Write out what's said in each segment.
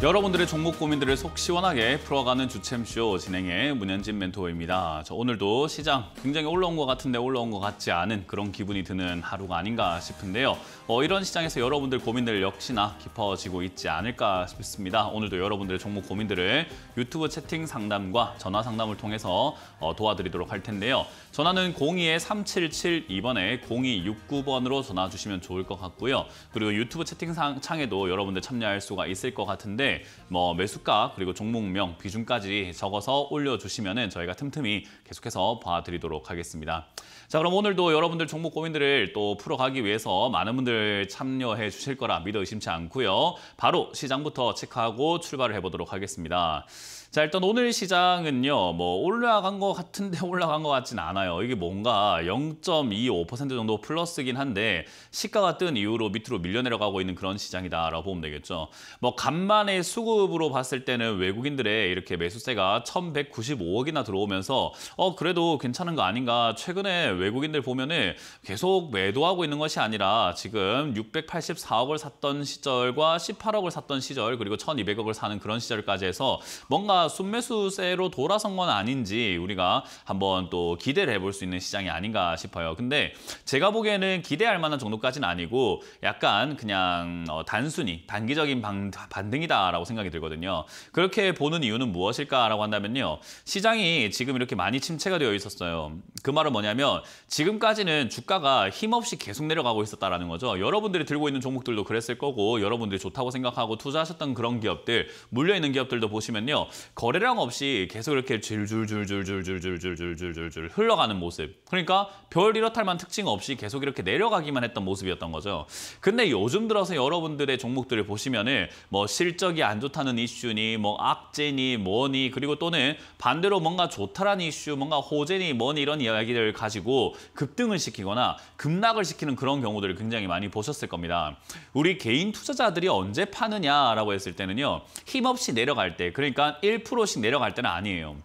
여러분들의 종목 고민들을 속 시원하게 풀어가는 주챔쇼 진행의 문현진 멘토입니다. 저 오늘도 시장 굉장히 올라온 것 같은데 올라온 것 같지 않은 그런 기분이 드는 하루가 아닌가 싶은데요. 어, 이런 시장에서 여러분들 고민들 역시나 깊어지고 있지 않을까 싶습니다. 오늘도 여러분들의 종목 고민들을 유튜브 채팅 상담과 전화 상담을 통해서 어, 도와드리도록 할 텐데요. 전화는 02-3772번에 0269번으로 전화 주시면 좋을 것 같고요. 그리고 유튜브 채팅 창에도 여러분들 참여할 수가 있을 것 같은데 때문에 뭐 매수가 그리고 종목명 비중까지 적어서 올려주시면 저희가 틈틈이 계속해서 봐드리도록 하겠습니다. 자 그럼 오늘도 여러분들 종목 고민들을 또 풀어가기 위해서 많은 분들 참여해 주실 거라 믿어 의심치 않고요. 바로 시장부터 체크하고 출발을 해보도록 하겠습니다. 자 일단 오늘 시장은요 뭐 올라간 것 같은데 올라간 것 같진 않아요 이게 뭔가 0.25% 정도 플러스긴 한데 시가가 뜬 이후로 밑으로 밀려내려가고 있는 그런 시장이다라고 보면 되겠죠 뭐 간만에 수급으로 봤을 때는 외국인들의 이렇게 매수세가 1195억이나 들어오면서 어 그래도 괜찮은 거 아닌가 최근에 외국인들 보면은 계속 매도하고 있는 것이 아니라 지금 684억을 샀던 시절과 18억을 샀던 시절 그리고 1200억을 사는 그런 시절까지 해서 뭔가 순매수세로 돌아선 건 아닌지 우리가 한번 또 기대를 해볼 수 있는 시장이 아닌가 싶어요. 근데 제가 보기에는 기대할 만한 정도까지는 아니고 약간 그냥 어, 단순히 단기적인 반등이다라고 생각이 들거든요. 그렇게 보는 이유는 무엇일까라고 한다면요. 시장이 지금 이렇게 많이 침체가 되어 있었어요. 그 말은 뭐냐면 지금까지는 주가가 힘없이 계속 내려가고 있었다라는 거죠. 여러분들이 들고 있는 종목들도 그랬을 거고 여러분들이 좋다고 생각하고 투자하셨던 그런 기업들 물려있는 기업들도 보시면요. 거래량 없이 계속 이렇게 줄줄줄줄줄줄줄줄줄줄줄 흘러가는 모습. 그러니까 별 이렇할만 특징 없이 계속 이렇게 내려가기만 했던 모습이었던 거죠. 근데 요즘 들어서 여러분들의 종목들을 보시면은 뭐 실적이 안 좋다는 이슈니 뭐 악재니 뭐니 그리고 또는 반대로 뭔가 좋다라는 이슈, 뭔가 호재니 뭐니 이런 이야기를 가지고 급등을 시키거나 급락을 시키는 그런 경우들을 굉장히 많이 보셨을 겁니다. 우리 개인 투자자들이 언제 파느냐라고 했을 때는요. 힘없이 내려갈 때 그러니까 일 1%씩 내려갈 때는 아니에요.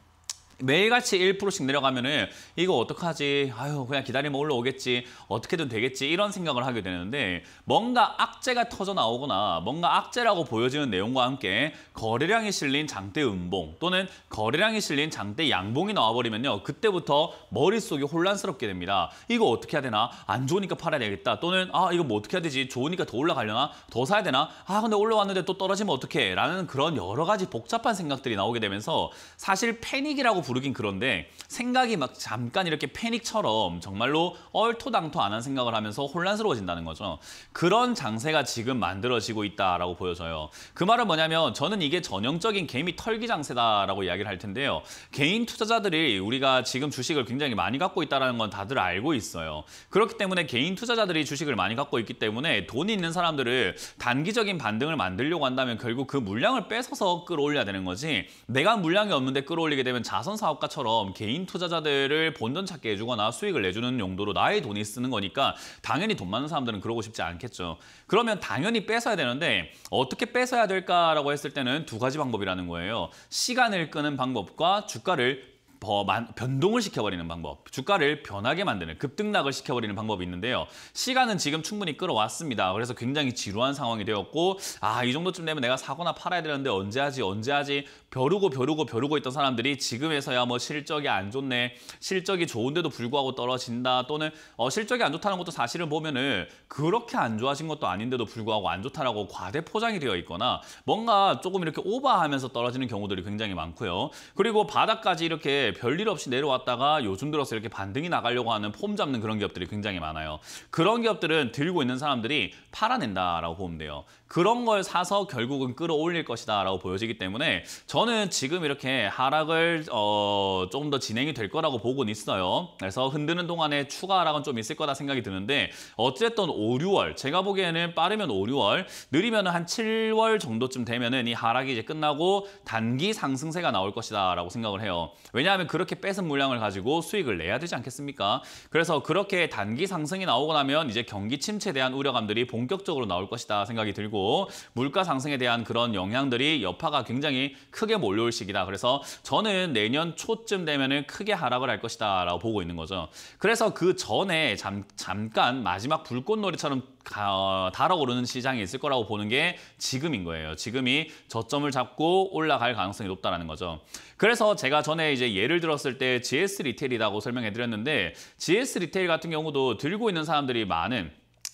매일같이 1%씩 내려가면은 이거 어떡하지? 아유 그냥 기다리면 올라오겠지. 어떻게든 되겠지. 이런 생각을 하게 되는데 뭔가 악재가 터져 나오거나 뭔가 악재라고 보여지는 내용과 함께 거래량이 실린 장대 음봉 또는 거래량이 실린 장대 양봉이 나와버리면요. 그때부터 머릿속이 혼란스럽게 됩니다. 이거 어떻게 해야 되나? 안 좋으니까 팔아야 되겠다. 또는 아 이거 뭐 어떻게 해야 되지? 좋으니까 더 올라가려나? 더 사야 되나? 아 근데 올라왔는데 또 떨어지면 어떡해? 라는 그런 여러 가지 복잡한 생각들이 나오게 되면서 사실 패닉이라고 부르는 부르긴 그런데 생각이 막 잠깐 이렇게 패닉처럼 정말로 얼토당토 안한 생각을 하면서 혼란스러워진다는 거죠. 그런 장세가 지금 만들어지고 있다라고 보여져요. 그 말은 뭐냐면 저는 이게 전형적인 개미 털기 장세다라고 이야기를 할 텐데요. 개인 투자자들이 우리가 지금 주식을 굉장히 많이 갖고 있다는 건 다들 알고 있어요. 그렇기 때문에 개인 투자자들이 주식을 많이 갖고 있기 때문에 돈이 있는 사람들을 단기적인 반등을 만들려고 한다면 결국 그 물량을 뺏어서 끌어올려야 되는 거지 내가 물량이 없는데 끌어올리게 되면 자선 자선 사업가처럼 개인 투자자들을 본전 찾게 해주거나 수익을 내주는 용도로 나의 돈이 쓰는 거니까 당연히 돈 많은 사람들은 그러고 싶지 않겠죠. 그러면 당연히 뺏어야 되는데 어떻게 뺏어야 될까라고 했을 때는 두 가지 방법이라는 거예요. 시간을 끄는 방법과 주가를 더 변동을 시켜버리는 방법, 주가를 변하게 만드는 급등락을 시켜버리는 방법이 있는데요. 시간은 지금 충분히 끌어왔습니다. 그래서 굉장히 지루한 상황이 되었고 아 이 정도쯤 되면 내가 사거나 팔아야 되는데 언제 하지 언제 하지 벼르고 벼르고 벼르고 있던 사람들이 지금에서야 뭐 실적이 안 좋네, 실적이 좋은데도 불구하고 떨어진다 또는 어, 실적이 안 좋다는 것도 사실을 보면은 그렇게 안 좋아진 것도 아닌데도 불구하고 안 좋다라고 과대 포장이 되어 있거나 뭔가 조금 이렇게 오버하면서 떨어지는 경우들이 굉장히 많고요. 그리고 바닥까지 이렇게 별일 없이 내려왔다가 요즘 들어서 이렇게 반등이 나가려고 하는 폼 잡는 그런 기업들이 굉장히 많아요. 그런 기업들은 들고 있는 사람들이 팔아낸다라고 보면 돼요. 그런 걸 사서 결국은 끌어올릴 것이다라고 보여지기 때문에 저는 지금 이렇게 하락을 어, 조더 진행이 될 거라고 보고는 있어요. 그래서 흔드는 동안에 추가 하락은 좀 있을 거다 생각이 드는데 어쨌든 5, 6월 제가 보기에는 빠르면 5, 6월 느리면 한 7월 정도쯤 되면은 이 하락이 이제 끝나고 단기 상승세가 나올 것이다라고 생각을 해요. 왜냐하면 왜냐하면 그렇게 뺏은 물량을 가지고 수익을 내야 되지 않겠습니까? 그래서 그렇게 단기 상승이 나오고 나면 이제 경기 침체에 대한 우려감들이 본격적으로 나올 것이다 생각이 들고 물가 상승에 대한 그런 영향들이 여파가 굉장히 크게 몰려올 시기다. 그래서 저는 내년 초쯤 되면은 크게 하락을 할 것이다 라고 보고 있는 거죠. 그래서 그 전에 잠, 잠깐 마지막 불꽃놀이처럼 가, 어, 달아오르는 시장이 있을 거라고 보는 게 지금인 거예요. 지금이 저점을 잡고 올라갈 가능성이 높다라는 거죠. 그래서 제가 전에 이제 예를 들었을 때 GS 리테일이라고 설명해 드렸는데 GS 리테일 같은 경우도 들고 있는 사람들이 많은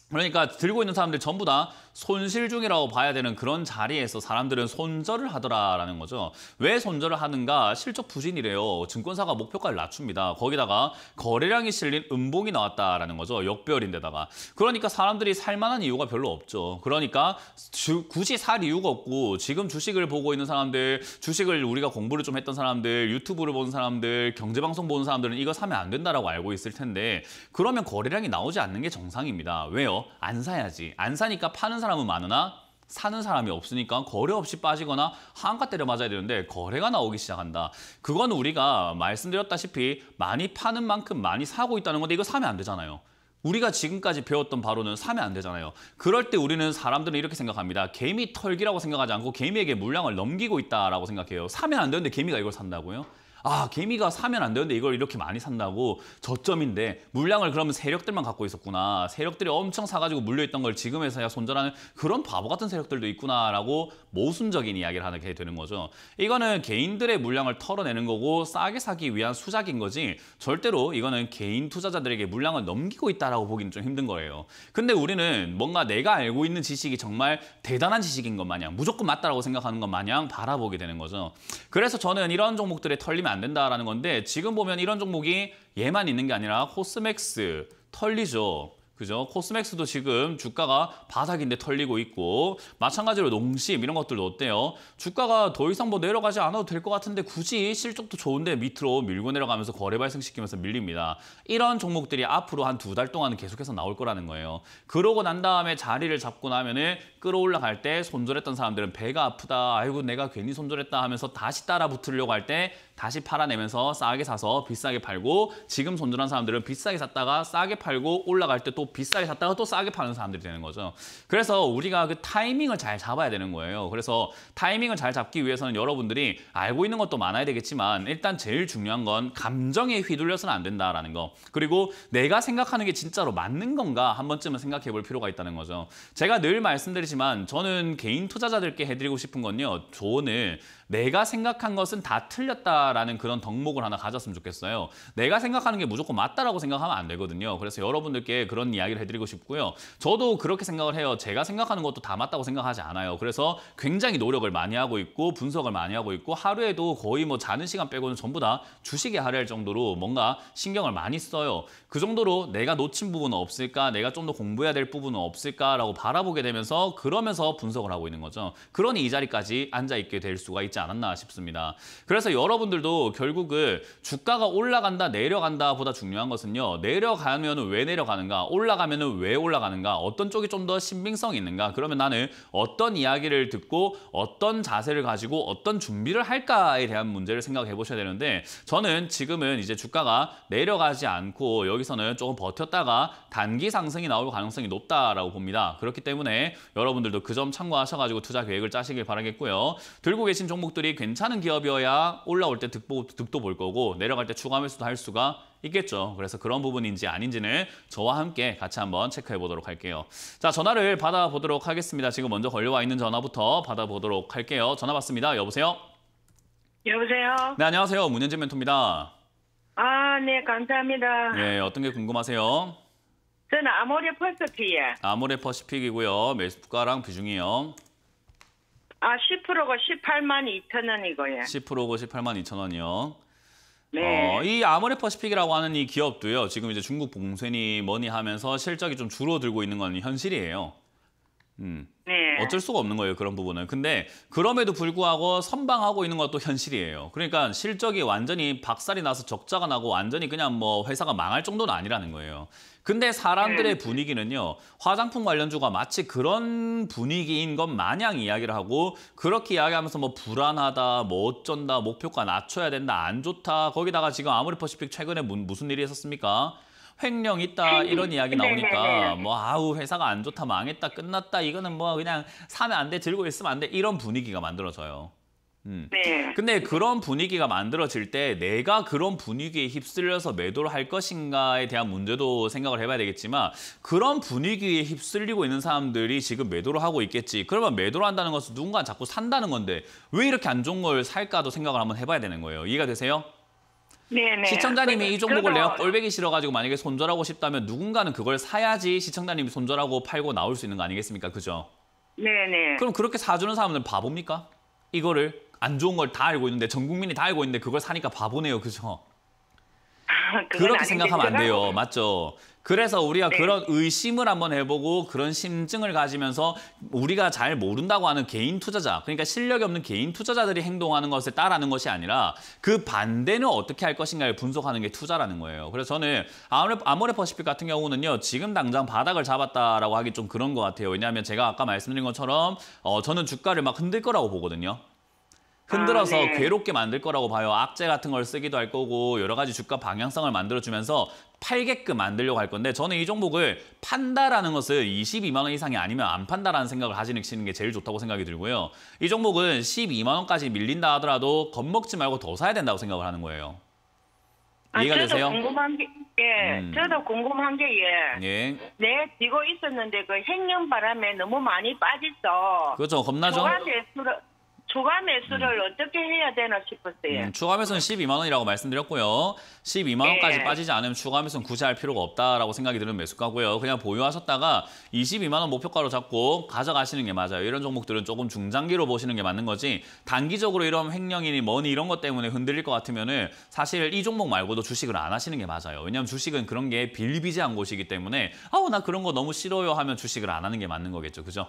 그러니까 들고 있는 사람들 전부 다 손실 중이라고 봐야 되는 그런 자리에서 사람들은 손절을 하더라라는 거죠. 왜 손절을 하는가? 실적 부진이래요. 증권사가 목표가를 낮춥니다. 거기다가 거래량이 실린 음봉이 나왔다라는 거죠. 역별인데다가. 그러니까 사람들이 살 만한 이유가 별로 없죠. 그러니까 주, 굳이 살 이유가 없고 지금 주식을 보고 있는 사람들, 주식을 우리가 공부를 좀 했던 사람들, 유튜브를 본 사람들, 경제방송 보는 사람들은 이거 사면 안 된다라고 알고 있을 텐데 그러면 거래량이 나오지 않는 게 정상입니다. 왜요? 안 사야지. 안 사니까 파는 사는 사람은 많으나 사는 사람이 없으니까 거래 없이 빠지거나 한가 때려 맞아야 되는데 거래가 나오기 시작한다. 그건 우리가 말씀드렸다시피 많이 파는 만큼 많이 사고 있다는 건데 이거 사면 안 되잖아요. 우리가 지금까지 배웠던 바로는 사면 안 되잖아요. 그럴 때 우리는 사람들은 이렇게 생각합니다. 개미 털기라고 생각하지 않고 개미에게 물량을 넘기고 있다라고 생각해요. 사면 안 되는데 개미가 이걸 산다고요? 아 개미가 사면 안 되는데 이걸 이렇게 많이 산다고 저점인데 물량을 그러면 세력들만 갖고 있었구나 세력들이 엄청 사가지고 물려있던 걸 지금에서야 손절하는 그런 바보 같은 세력들도 있구나라고 모순적인 이야기를 하게 되는 거죠 이거는 개인들의 물량을 털어내는 거고 싸게 사기 위한 수작인 거지 절대로 이거는 개인 투자자들에게 물량을 넘기고 있다라고 보기는 좀 힘든 거예요 근데 우리는 뭔가 내가 알고 있는 지식이 정말 대단한 지식인 것 마냥 무조건 맞다라고 생각하는 것 마냥 바라보게 되는 거죠 그래서 저는 이런 종목들의 털림 안 된다라는 건데 지금 보면 이런 종목이 얘만 있는 게 아니라 코스맥스, 털리죠. 그죠? 코스맥스도 지금 주가가 바닥인데 털리고 있고 마찬가지로 농심 이런 것들도 어때요? 주가가 더 이상 뭐 내려가지 않아도 될 것 같은데 굳이 실적도 좋은데 밑으로 밀고 내려가면서 거래 발생시키면서 밀립니다. 이런 종목들이 앞으로 한 두 달 동안은 계속해서 나올 거라는 거예요. 그러고 난 다음에 자리를 잡고 나면은 끌어올라갈 때 손절했던 사람들은 배가 아프다. 아이고 내가 괜히 손절했다 하면서 다시 따라 붙으려고 할때 다시 팔아내면서 싸게 사서 비싸게 팔고 지금 손절한 사람들은 비싸게 샀다가 싸게 팔고 올라갈 때 또 비싸게 샀다가 또 싸게 파는 사람들이 되는 거죠. 그래서 우리가 그 타이밍을 잘 잡아야 되는 거예요. 그래서 타이밍을 잘 잡기 위해서는 여러분들이 알고 있는 것도 많아야 되겠지만 일단 제일 중요한 건 감정에 휘둘려서는 안 된다라는 거. 그리고 내가 생각하는 게 진짜로 맞는 건가 한 번쯤은 생각해 볼 필요가 있다는 거죠. 제가 늘 말씀드리지만 저는 개인 투자자들께 해드리고 싶은 건요. 조언을 내가 생각한 것은 다 틀렸다라는 그런 덕목을 하나 가졌으면 좋겠어요. 내가 생각하는 게 무조건 맞다라고 생각하면 안 되거든요. 그래서 여러분들께 그런 이야기를 해드리고 싶고요. 저도 그렇게 생각을 해요. 제가 생각하는 것도 다 맞다고 생각하지 않아요. 그래서 굉장히 노력을 많이 하고 있고 분석을 많이 하고 있고 하루에도 거의 뭐 자는 시간 빼고는 전부 다 주식에 할애할 정도로 뭔가 신경을 많이 써요. 그 정도로 내가 놓친 부분은 없을까? 내가 좀 더 공부해야 될 부분은 없을까라고 바라보게 되면서 그러면서 분석을 하고 있는 거죠. 그러니 이 자리까지 앉아 있게 될 수가 있지 있지 않았나 싶습니다. 그래서 여러분들도 결국은 주가가 올라간다 내려간다 보다 중요한 것은요. 내려가면 왜 내려가는가 올라가면 왜 올라가는가 어떤 쪽이 좀 더 신빙성이 있는가 그러면 나는 어떤 이야기를 듣고 어떤 자세를 가지고 어떤 준비를 할까에 대한 문제를 생각해 보셔야 되는데 저는 지금은 이제 주가가 내려가지 않고 여기서는 조금 버텼다가 단기 상승이 나올 가능성이 높다라고 봅니다. 그렇기 때문에 여러분들도 그 점 참고하셔가지고 투자 계획을 짜시길 바라겠고요. 들고 계신 종목 종목들이 괜찮은 기업이어야 올라올 때 득보, 득도 볼 거고 내려갈 때 추가 매수도 할 수가 있겠죠. 그래서 그런 부분인지 아닌지는 저와 함께 같이 한번 체크해 보도록 할게요. 자, 전화를 받아보도록 하겠습니다. 지금 먼저 걸려와 있는 전화부터 받아보도록 할게요. 전화 받습니다. 여보세요? 여보세요? 네, 안녕하세요. 문현진 멘토입니다. 아, 네, 감사합니다. 네, 어떤 게 궁금하세요? 저는 아모레 퍼시픽이에요. 아모레 퍼시픽이고요. 매수가랑 비중이요. 아, 10%가 18만 2천 원이고요. 1 0가 18만 2천 원이요. 네. 어, 이 아모레퍼시픽이라고 하는 이 기업도요. 지금 이제 중국 봉쇄니 뭐니 하면서 실적이 좀 줄어들고 있는 건 현실이에요. 음. 네. 어쩔 수가 없는 거예요, 그런 부분은. 근데 그럼에도 불구하고 선방하고 있는 것도 현실이에요. 그러니까 실적이 완전히 박살이 나서 적자가 나고 완전히 그냥 뭐 회사가 망할 정도는 아니라는 거예요. 근데 사람들의 네. 분위기는요. 화장품 관련주가 마치 그런 분위기인 것 마냥 이야기를 하고 그렇게 이야기하면서 뭐 불안하다, 뭐 어쩐다, 목표가 낮춰야 된다, 안 좋다. 거기다가 지금 아무리퍼시픽 최근에 무슨 일이 있었습니까? 횡령 있다 이런 이야기 네, 나오니까 네, 네. 뭐 아우 회사가 안 좋다 망했다 끝났다 이거는 뭐 그냥 사면 안 돼 들고 있으면 안 돼 이런 분위기가 만들어져요. 음. 네. 근데 그런 분위기가 만들어질 때 내가 그런 분위기에 휩쓸려서 매도를 할 것인가에 대한 문제도 생각을 해봐야 되겠지만 그런 분위기에 휩쓸리고 있는 사람들이 지금 매도를 하고 있겠지. 그러면 매도를 한다는 것은 누군가 자꾸 산다는 건데 왜 이렇게 안 좋은 걸 살까도 생각을 한번 해봐야 되는 거예요. 이해가 되세요? 네네. 시청자님이 이 종목을 내가 꼴배기 싫어가지고 만약에 손절하고 싶다면 누군가는 그걸 사야지 시청자님이 손절하고 팔고 나올 수 있는 거 아니겠습니까? 그죠? 네네. 그럼 그렇게 사주는 사람은 들 바보입니까? 이거를 안 좋은 걸 다 알고 있는데 전 국민이 다 알고 있는데 그걸 사니까 바보네요. 그죠? 그렇게 생각하면 안 돼요. 맞죠? 그래서 우리가 네. 그런 의심을 한번 해보고 그런 심증을 가지면서 우리가 잘 모른다고 하는 개인 투자자, 그러니까 실력이 없는 개인 투자자들이 행동하는 것에 따라하는 것이 아니라 그 반대는 어떻게 할 것인가를 분석하는 게 투자라는 거예요. 그래서 저는 아모레퍼시픽 같은 경우는요, 지금 당장 바닥을 잡았다라고 하기 좀 그런 것 같아요. 왜냐하면 제가 아까 말씀드린 것처럼 어, 저는 주가를 막 흔들 거라고 보거든요. 흔들어서 아, 네. 괴롭게 만들 거라고 봐요. 악재 같은 걸 쓰기도 할 거고 여러 가지 주가 방향성을 만들어주면서 팔게끔 만들려고 할 건데 저는 이 종목을 판다라는 것을 22만 원 이상이 아니면 안 판다라는 생각을 하시는 게 제일 좋다고 생각이 들고요. 이 종목은 12만 원까지 밀린다 하더라도 겁먹지 말고 더 사야 된다고 생각을 하는 거예요. 아, 이해가 저 되세요? 궁금한 게, 예, 음. 저도 궁금한 게, 예. 예. 네, 지고 있었는데 그 행령 바람에 너무 많이 빠졌어. 그렇죠, 겁나죠? 소가 될수록, 초과 매수를 음. 어떻게 해야 되나 싶었어요. 음, 추가 매수는 12만 원이라고 말씀드렸고요. 12만 원까지 네. 빠지지 않으면 추가 매수는 굳이 할 필요가 없다라고 생각이 드는 매수가고요. 그냥 보유하셨다가 22만 원 목표가로 잡고 가져가시는 게 맞아요. 이런 종목들은 조금 중장기로 보시는 게 맞는 거지 단기적으로 이런 횡령이니 뭐니 이런 것 때문에 흔들릴 것 같으면 은 사실 이 종목 말고도 주식을 안 하시는 게 맞아요. 왜냐하면 주식은 그런 게 빌비지한 곳이기 때문에 아우 나 그런 거 너무 싫어요 하면 주식을 안 하는 게 맞는 거겠죠. 그죠?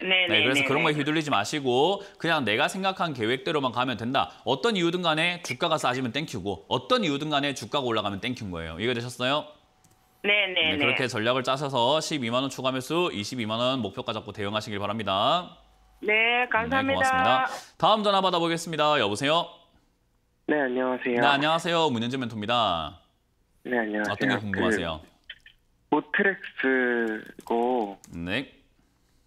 네, 네, 그래서 네, 그런 거에 네. 휘둘리지 마시고 그냥 내가 생각한 계획대로만 가면 된다. 어떤 이유든 간에 주가가 싸지면 땡큐고 어떤 이유든 간에 주가가 올라가면 땡큐인 거예요. 이해되셨어요? 네, 네, 그렇게 전략을 짜셔서 12만 원 추가 매수, 22만 원 목표가 잡고 대응하시길 바랍니다. 네, 감사합니다. 고맙습니다. 다음 전화 받아보겠습니다. 여보세요? 네, 안녕하세요. 네, 안녕하세요. 문현재 멘토입니다. 네, 안녕하세요. 어떤 게 그 궁금하세요? 그, 모트렉스고 네.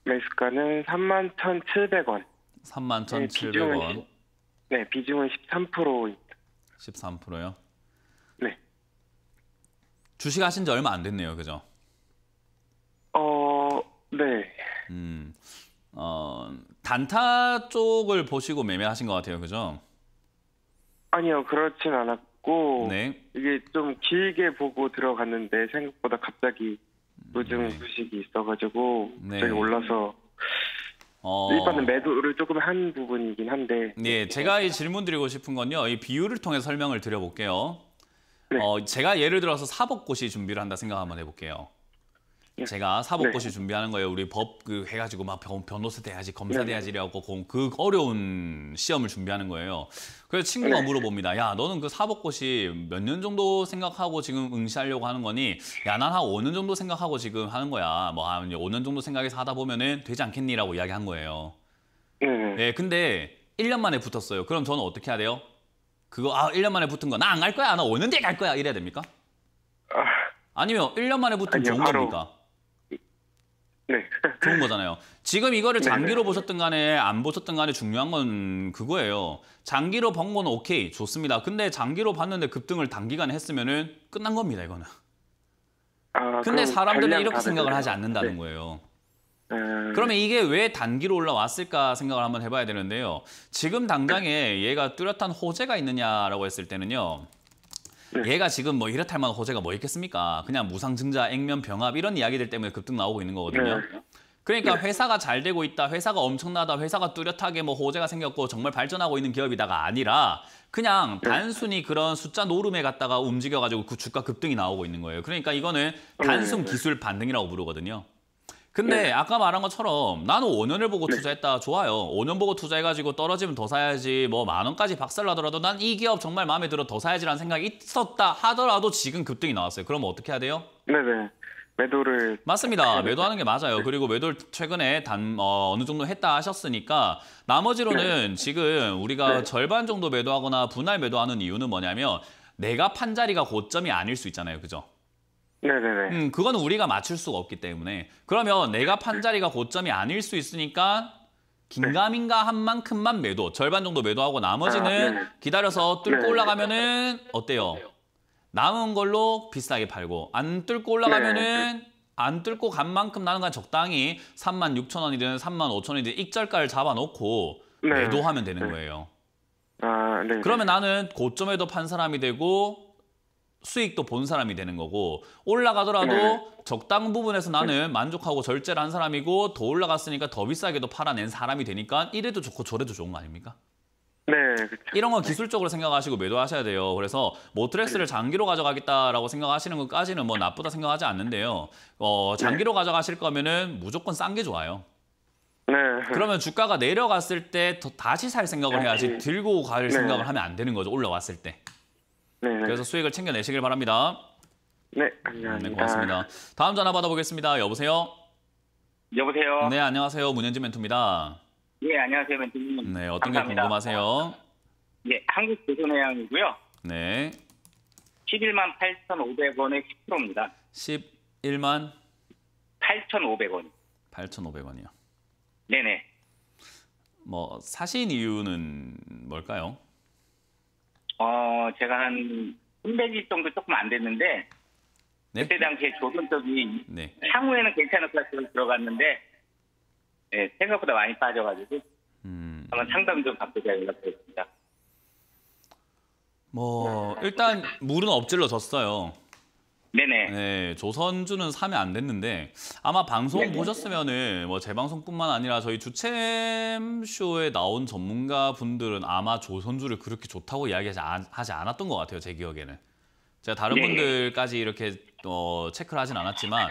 매수가는 3만 1,700원. 3만 1,700원. 네, 비중은 13%입니다. 13%요? 네. 주식 하신 지 얼마 안 됐네요, 그죠? 어, 네. 음, 어, 단타 쪽을 보시고 매매하신 것 같아요, 그죠? 아니요, 그렇진 않았고, 네. 이게 좀 길게 보고 들어갔는데 생각보다 갑자기 우울증 소식이 네. 있어가지고 네. 저기 올라서 어. 일단은 매도를 조금 한 부분이긴 한데. 네, 제가 이 질문 드리고 싶은 건요. 이비율을 통해 설명을 드려볼게요. 네. 어, 제가 예를 들어서 사법고시 준비를 한다 생각 한번 해볼게요. 예. 제가 사법고시 네. 준비하는 거예요. 우리 법 그 해가지고 막 변호사 돼야지 검사 돼야지 라고 그 어려운 시험을 준비하는 거예요. 그래서 친구가 네. 물어봅니다. 야 너는 그 사법고시 몇 년 정도 생각하고 지금 응시하려고 하는 거니? 야 난 한 5년 정도 생각하고 지금 하는 거야. 뭐한 5년 정도 생각해서 하다 보면은 되지 않겠니라고 이야기한 거예요. 네. 예, 근데 1년 만에 붙었어요. 그럼 저는 어떻게 해야 돼요? 그거 아 1년 만에 붙은 거 나 안 갈 거야. 나 오는 데갈 거야. 이래야 됩니까? 아. 아니면 1년 만에 붙은 아니요, 좋은 바로, 겁니까? 네. 좋은 거잖아요. 지금 이거를 네. 장기로 보셨든 간에 안 보셨든 간에 중요한 건 그거예요. 장기로 본건 오케이, 좋습니다. 근데 장기로 봤는데 급등을 단기간에 했으면 은 끝난 겁니다, 이거는. 아, 근데 사람들은 이렇게 생각을 하지 않는다는 네. 거예요. 네. 그러면 이게 왜 단기로 올라왔을까 생각을 한번 해봐야 되는데요. 지금 당장에 얘가 뚜렷한 호재가 있느냐라고 했을 때는요. 네. 얘가 지금 뭐 이렇할 만한 호재가 뭐 있겠습니까? 그냥 무상증자, 액면 병합 이런 이야기들 때문에 급등 나오고 있는 거거든요. 네. 그러니까 네. 회사가 잘 되고 있다, 회사가 엄청나다, 회사가 뚜렷하게 뭐 호재가 생겼고 정말 발전하고 있는 기업이다가 아니라 그냥 네. 단순히 그런 숫자 노름에 갔다가 움직여가지고 그 주가 급등이 나오고 있는 거예요. 그러니까 이거는 네. 단순 기술 반등이라고 부르거든요. 근데 네. 아까 말한 것처럼 나는 5년을 보고 네. 투자했다. 좋아요. 5년 보고 투자해가지고 떨어지면 더 사야지. 뭐 만 원까지 박살나더라도 난 이 기업 정말 마음에 들어 더 사야지라는 생각이 있었다 하더라도 지금 급등이 나왔어요. 그럼 어떻게 해야 돼요? 네네. 매도를 맞습니다. 매도하는 게 맞아요. 네. 그리고 매도를 최근에 단 어, 느 정도 했다 하셨으니까 나머지로는 네. 지금 우리가 네. 절반 정도 매도하거나 분할 매도하는 이유는 뭐냐면 내가 판 자리가 고점이 아닐 수 있잖아요. 그죠? 네네네. 음, 그거는 우리가 맞출 수가 없기 때문에 그러면 내가 판 자리가 고점이 아닐 수 있으니까 긴가민가 한 만큼만 매도 절반 정도 매도하고 나머지는 아, 기다려서 뚫고 네네. 올라가면은 어때요? 남은 걸로 비싸게 팔고 안 뚫고 올라가면은 네. 안 뚫고 간 만큼 나는 건 적당히 3만 6천 원이든 3만 5천 원이든 익절가를 잡아놓고 네. 매도하면 되는 네. 거예요. 아, 그러면 나는 고점에도 판 사람이 되고 수익도 본 사람이 되는 거고 올라가더라도 네. 적당 부분에서 나는 만족하고 절제를 한 사람이고 더 올라갔으니까 더 비싸게도 팔아낸 사람이 되니까 이래도 좋고 저래도 좋은 거 아닙니까? 네, 그렇죠. 이런 건 네. 기술적으로 생각하시고 매도하셔야 돼요. 그래서 모트렉스를 뭐 네. 장기로 가져가겠다라고 생각하시는 것까지는 뭐 나쁘다 생각하지 않는데요. 어, 네. 장기로 네. 가져가실 거면은 무조건 싼 게 좋아요. 네. 그러면 주가가 내려갔을 때 다시 살 생각을 해야지 들고 갈 네. 생각을 하면 안 되는 거죠. 올라왔을 때. 네 그래서 수익을 챙겨내시길 바랍니다. 네, 음, 네 감사합니다. 네, 고맙습니다. 다음 전화 받아보겠습니다. 여보세요? 여보세요? 네, 안녕하세요. 문현진 멘토입니다. 네, 안녕하세요. 멘토님. 네, 어떤 감사합니다. 게 궁금하세요? 네, 한국 조선해양이고요. 네. 11만 8,500원에 10%입니다. 11만? 8,500원. 8,500원이요. 네네. 뭐 사신 이유는 뭘까요? 어, 제가 한 300일 정도 조금 안 됐는데 네? 그때 당시에 조선 적이 네. 향후에는 괜찮은 클래스로 들어갔는데 네, 생각보다 많이 빠져가지고 음. 한번 상담 좀 받고 제가 연락드렸습니다. 뭐 일단 물은 엎질러졌어요. 네네. 네, 조선주는 사면 안 됐는데 아마 방송 네네. 보셨으면은 뭐 재방송뿐만 아니라 저희 주챔 쇼에 나온 전문가 분들은 아마 조선주를 그렇게 좋다고 이야기하지 않았던 것 같아요 제 기억에는. 제가 다른 네네. 분들까지 이렇게 어, 체크를 하진 않았지만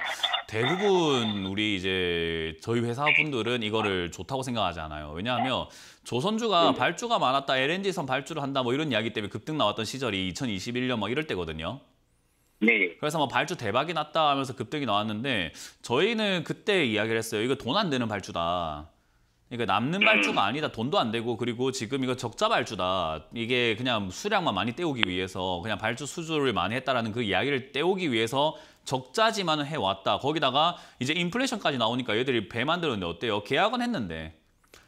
대부분 우리 이제 저희 회사 분들은 이거를 좋다고 생각하지 않아요. 왜냐하면 조선주가 발주가 많았다, LNG선 발주를 한다 뭐 이런 이야기 때문에 급등 나왔던 시절이 2021년 막 이럴 때거든요. 네. 그래서 뭐 발주 대박이 났다 하면서 급등이 나왔는데 저희는 그때 이야기를 했어요. 이거 돈 안 되는 발주다. 그러니까 남는 음. 발주가 아니다. 돈도 안 되고 그리고 지금 이거 적자 발주다. 이게 그냥 수량만 많이 떼우기 위해서 그냥 발주 수주를 많이 했다라는 그 이야기를 떼우기 위해서 적자지만은 해왔다. 거기다가 이제 인플레이션까지 나오니까 얘들이 배 만드는데 어때요? 계약은 했는데.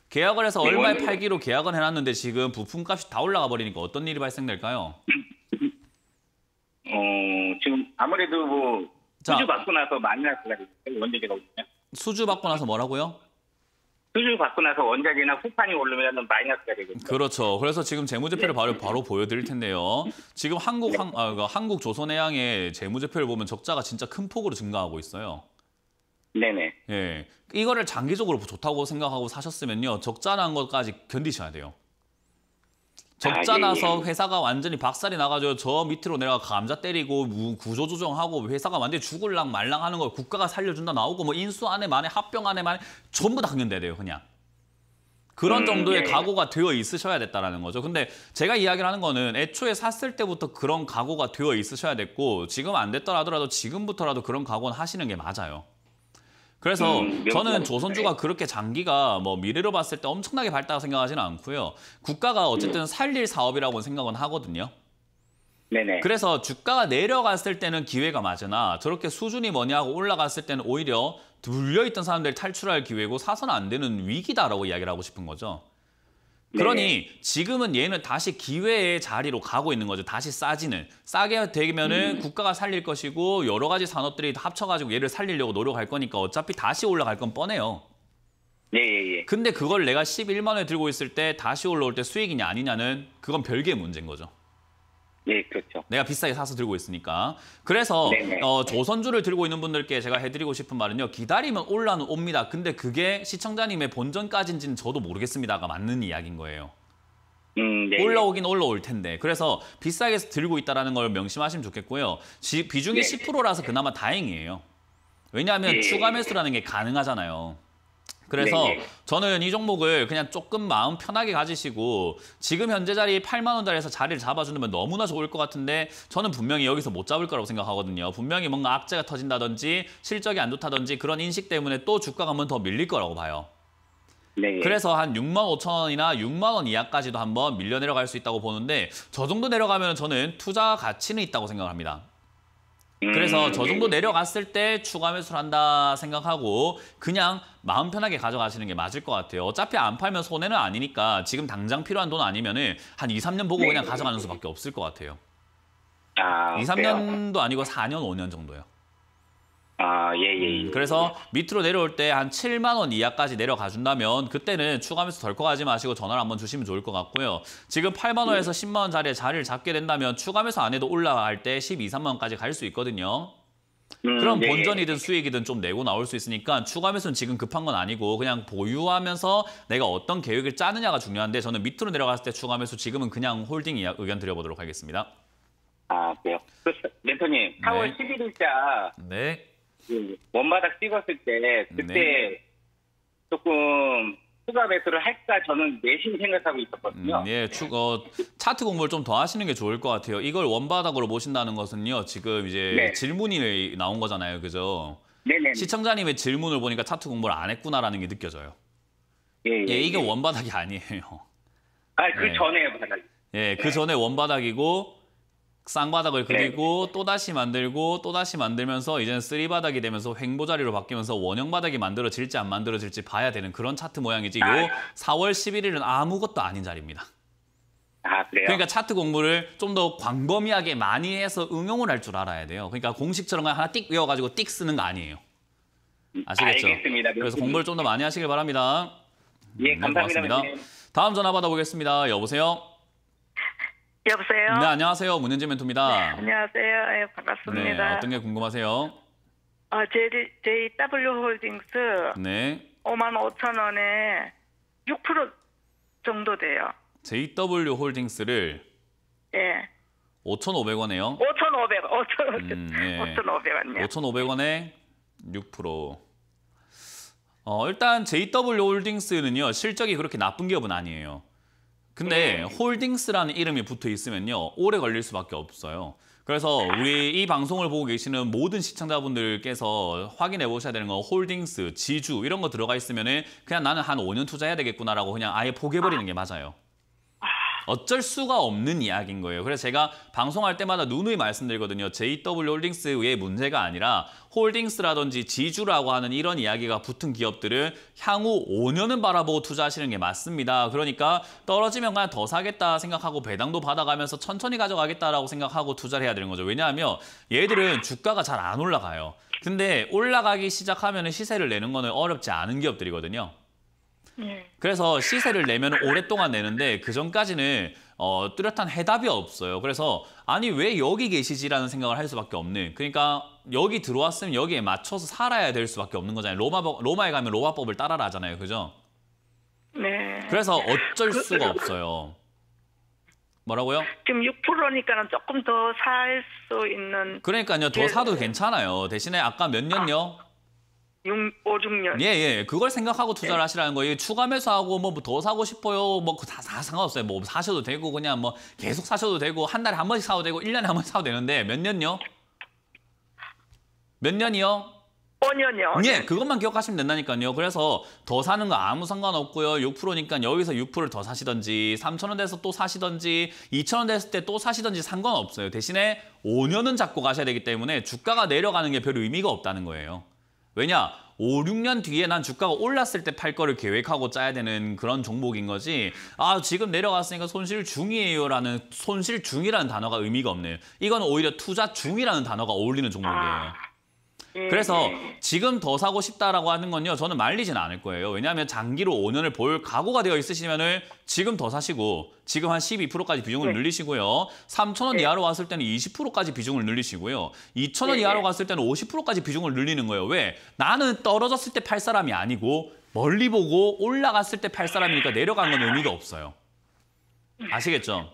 계약을 해서 네, 얼마에 팔기로 계약은 해놨는데 지금 부품값이 다 올라가 버리니까 어떤 일이 발생될까요? 어, 지금 아무래도 뭐 자. 수주 받고 나서 많이 날 거라 원자재가 오르면 수주 받고 나서 뭐라고요? 수주 받고 나서 원자재나 후판이 오르면 마이너스가 되거든요. 그렇죠. 그래서 지금 재무제표를 바로, 네. 바로 보여드릴 텐데요. 지금 한국, 네. 한, 아, 그러니까 한국 조선해양의 재무제표를 보면 적자가 진짜 큰 폭으로 증가하고 있어요. 네네. 예. 이거를 장기적으로 좋다고 생각하고 사셨으면요. 적자라는 것까지 견디셔야 돼요. 적자 아, 예, 나서 예. 회사가 완전히 박살이 나가지고 저 밑으로 내려가 감자 때리고 구조 조정하고 회사가 완전히 죽을랑 말랑 하는 걸 국가가 살려준다 나오고 뭐 인수 안에 만에 합병 안에 만에 전부 다 강연돼야 요 그냥. 그런 음, 정도의 예, 각오가 되어 있으셔야 됐다라는 거죠. 근데 제가 이야기를 하는 거는 애초에 샀을 때부터 그런 각오가 되어 있으셔야 됐고 지금 안 됐더라도 지금부터라도 그런 각오는 하시는 게 맞아요. 그래서 음, 저는 조선주가 그렇게 장기가 뭐 미래로 봤을 때 엄청나게 밝다고 생각하지는 않고요. 국가가 어쨌든 살릴 사업이라고 생각은 하거든요. 네네. 그래서 주가가 내려갔을 때는 기회가 맞으나 저렇게 수준이 뭐냐고 올라갔을 때는 오히려 눌려있던 사람들 탈출할 기회고 사선 안 되는 위기다라고 이야기를 하고 싶은 거죠. 네. 그러니 지금은 얘는 다시 기회의 자리로 가고 있는 거죠. 다시 싸지는. 싸게 되면은 음. 국가가 살릴 것이고 여러 가지 산업들이 합쳐가지고 얘를 살리려고 노력할 거니까 어차피 다시 올라갈 건 뻔해요. 네, 근데 그걸 내가 11만 원에 들고 있을 때 다시 올라올 때 수익이냐 아니냐는 그건 별개의 문제인 거죠. 예, 그렇죠. 내가 비싸게 사서 들고 있으니까. 그래서 어, 조선주를 들고 있는 분들께 제가 해드리고 싶은 말은요. 기다리면 올라는 옵니다. 근데 그게 시청자님의 본전까지인지는 저도 모르겠습니다가 맞는 이야기인 거예요. 음, 네, 네. 올라오긴 올라올 텐데 그래서 비싸게 들고 있다는 걸 명심하시면 좋겠고요. 지, 비중이 네. 10%라서 그나마 다행이에요. 왜냐하면 네. 추가 매수라는 게 가능하잖아요. 그래서 네, 네. 저는 이 종목을 그냥 조금 마음 편하게 가지시고 지금 현재 자리 8만 원짜리에서 자리를 잡아주면 너무나 좋을 것 같은데 저는 분명히 여기서 못 잡을 거라고 생각하거든요. 분명히 뭔가 악재가 터진다든지 실적이 안 좋다든지 그런 인식 때문에 또 주가가 한번 더 밀릴 거라고 봐요. 네. 예. 그래서 한 6만 5천 원이나 6만 원 이하까지도 한번 밀려 내려갈 수 있다고 보는데 저 정도 내려가면 저는 투자 가치는 있다고 생각합니다. 그래서 음. 저 정도 내려갔을 때 추가 매수를 한다 생각하고 그냥 마음 편하게 가져가시는 게 맞을 것 같아요. 어차피 안 팔면 손해는 아니니까 지금 당장 필요한 돈 아니면 은한 2, 3년 보고 네. 그냥 가져가는 수밖에 없을 것 같아요. 2, 아, 3년도 아니고 4년, 5년 정도요. 아, 예, 예, 음, 예. 그래서 예. 밑으로 내려올 때 한 7만 원 이하까지 내려가 준다면 그때는 추가면서 덜컥하지 마시고 전화를 한번 주시면 좋을 것 같고요. 지금 8만 예. 원에서 예. 10만 원 자리에 자리를 잡게 된다면 추가면서 안 해도 올라갈 때 12, 3만 원까지 갈 수 있거든요. 음, 그럼 네. 본전이든 수익이든 좀 내고 나올 수 있으니까 추가면서는 지금 급한 건 아니고 그냥 보유하면서 내가 어떤 계획을 짜느냐가 중요한데 저는 밑으로 내려갔을 때 추가면서 지금은 그냥 홀딩 의견 드려보도록 하겠습니다. 아, 그래요? 그, 멘토님, 4월 네. 11일자 네. 예. 원바닥 찍었을 때 그때 네. 조금 추가 배수를 할까 저는 내심 생각하고 있었거든요. 음, 예, 추, 어, 차트 공부를 좀 더 하시는 게 좋을 것 같아요. 이걸 원바닥으로 보신다는 것은요. 지금 이제 네. 질문이 나온 거잖아요. 그죠? 네네. 네, 시청자님의 질문을 보니까 차트 공부를 안 했구나라는 게 느껴져요. 예, 예, 예 이게 예. 원바닥이 아니에요. 아, 그 네. 전에 원바닥. 예, 그 전에 원바닥이고 쌍바닥을 네. 그리고 네. 또다시 만들고 또다시 만들면서 이제는 쓰리바닥이 되면서 횡보자리로 바뀌면서 원형바닥이 만들어질지 안 만들어질지 봐야 되는 그런 차트 모양이지 아. 요 4월 11일은 아무것도 아닌 자리입니다. 아, 그러니까 차트 공부를 좀 더 광범위하게 많이 해서 응용을 할 줄 알아야 돼요. 그러니까 공식처럼 하나 띡 외워가지고 띡 쓰는 거 아니에요. 음, 아시겠죠? 알겠습니다. 그래서 공부를 좀 더 많이 하시길 바랍니다. 예, 네, 감사합니다. 네, 다음 전화 받아보겠습니다. 여보세요? 여보세요. 네, 안녕하세요. 문현지 멘토입니다. 네, 안녕하세요. 네, 반갑습니다. 네, 어떤 게 궁금하세요? 아, J, JW홀딩스 네. 5만 5천 원에 6% 정도 돼요. JW홀딩스를 예. 5,500원에요. 5,500원. 5,500원에 6%. 어, 일단 JW홀딩스는요. 실적이 그렇게 나쁜 기업은 아니에요. 근데 홀딩스라는 이름이 붙어 있으면요. 오래 걸릴 수밖에 없어요. 그래서 우리 이 방송을 보고 계시는 모든 시청자분들께서 확인해 보셔야 되는 건 홀딩스, 지주 이런 거 들어가 있으면 은 그냥 나는 한 5년 투자해야 되겠구나라고 그냥 아예 포기해버리는 아. 게 맞아요. 어쩔 수가 없는 이야기인 거예요. 그래서 제가 방송할 때마다 누누이 말씀드리거든요. JW 홀딩스의 문제가 아니라 홀딩스라든지 지주라고 하는 이런 이야기가 붙은 기업들은 향후 5년은 바라보고 투자하시는 게 맞습니다. 그러니까 떨어지면 그냥 더 사겠다 생각하고 배당도 받아가면서 천천히 가져가겠다라고 생각하고 투자를 해야 되는 거죠. 왜냐하면 얘들은 주가가 잘 안 올라가요. 근데 올라가기 시작하면 시세를 내는 거는 어렵지 않은 기업들이거든요. 예. 그래서 시세를 내면 오랫동안 내는데 그 전까지는 어, 뚜렷한 해답이 없어요. 그래서 아니 왜 여기 계시지라는 생각을 할 수밖에 없는. 그러니까 여기 들어왔으면 여기에 맞춰서 살아야 될 수밖에 없는 거잖아요. 로마 로마에 가면 로마법을 따라라 하잖아요. 그죠? 네. 그래서 어쩔 그, 수가 그, 없어요. 뭐라고요? 지금 6%니까는 조금 더 살 수 있는 그러니까요. 더 사도 괜찮아요. 대신에 아까 몇 년요? 아. 5, 6년. 예, 예. 그걸 생각하고 예. 투자를 네. 하시라는 거예요. 추가 매수하고 뭐더 뭐 사고 싶어요. 뭐다 그 다 상관없어요. 뭐 사셔도 되고 그냥 뭐 계속 사셔도 되고 한 달에 한 번씩 사도 되고 일년에한 번씩 사도 되는데 몇 년요? 몇 년이요? 5년이요. 예, 그것만 기억하시면 된다니까요. 그래서 더 사는 거 아무 상관없고요. 6%니까 여기서 6%를 더 사시던지 3천0 0원에서또 사시던지 2천0 0원 됐을 때 또 사시던지 상관없어요. 대신에 5년은 잡고 가셔야 되기 때문에 주가가 내려가는 게 별 의미가 없다는 거예요. 왜냐? 5, 6년 뒤에 난 주가가 올랐을 때 팔 거를 계획하고 짜야 되는 그런 종목인 거지 아 지금 내려갔으니까 손실 중이에요 라는 손실 중이라는 단어가 의미가 없네요. 이건 오히려 투자 중이라는 단어가 어울리는 종목이에요. 아, 그래서 음, 네. 지금 더 사고 싶다라고 하는 건요. 저는 말리진 않을 거예요. 왜냐하면 장기로 5년을 볼 각오가 되어 있으시면은 지금 더 사시고 지금 한 12%까지 비중을 네. 늘리시고요. 3천0 0원 이하로 왔을 때는 20%까지 비중을 늘리시고요. 2천0 0원 이하로 갔을 때는 50%까지 비중을 늘리는 거예요. 왜? 나는 떨어졌을 때 팔 사람이 아니고 멀리 보고 올라갔을 때 팔 사람이니까 내려간 건 의미가 없어요. 아시겠죠?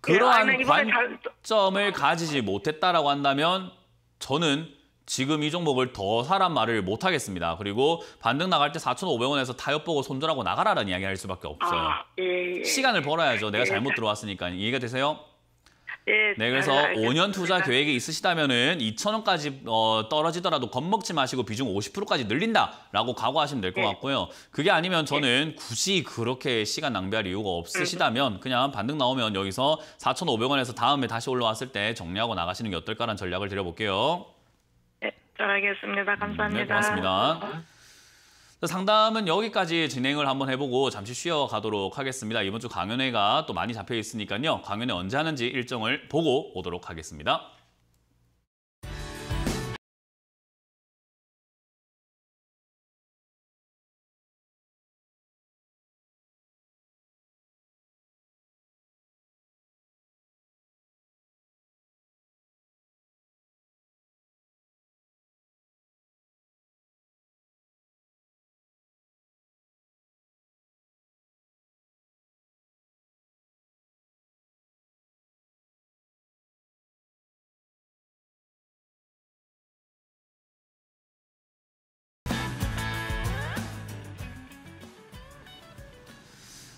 그러한 관점을 가지지 못했다라고 한다면 저는 지금 이 종목을 더 사람 말을 못하겠습니다. 그리고 반등 나갈 때 4,500원에서 타협 보고 손절하고 나가라라는 이야기 할 수밖에 없어요. 아, 예, 예. 시간을 벌어야죠. 내가 예. 잘못 들어왔으니까. 이해가 되세요? 예, 네, 그래서 알겠습니다. 5년 투자 계획이 있으시다면은 2천 원까지 어, 떨어지더라도 겁먹지 마시고 비중 50%까지 늘린다라고 각오하시면 될것 예. 네. 같고요. 그게 아니면 네. 저는 예. 굳이 그렇게 시간 낭비할 이유가 없으시다면 음. 그냥 반등 나오면 여기서 4,500원에서 다음에 다시 올라왔을 때 정리하고 나가시는 게 어떨까라는 전략을 드려볼게요. 네, 잘 알겠습니다. 음, 네, 감사합니다. 네, 고맙습니다. 상담은 여기까지 진행을 한번 해보고 잠시 쉬어가도록 하겠습니다. 이번 주 강연회가 또 많이 잡혀 있으니까요. 강연회 언제 하는지 일정을 보고 오도록 하겠습니다.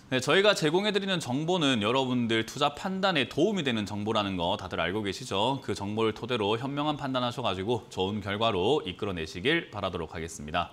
네, 저희가 제공해드리는 정보는 여러분들 투자 판단에 도움이 되는 정보라는 거 다들 알고 계시죠? 그 정보를 토대로 현명한 판단하셔가지고 좋은 결과로 이끌어내시길 바라도록 하겠습니다.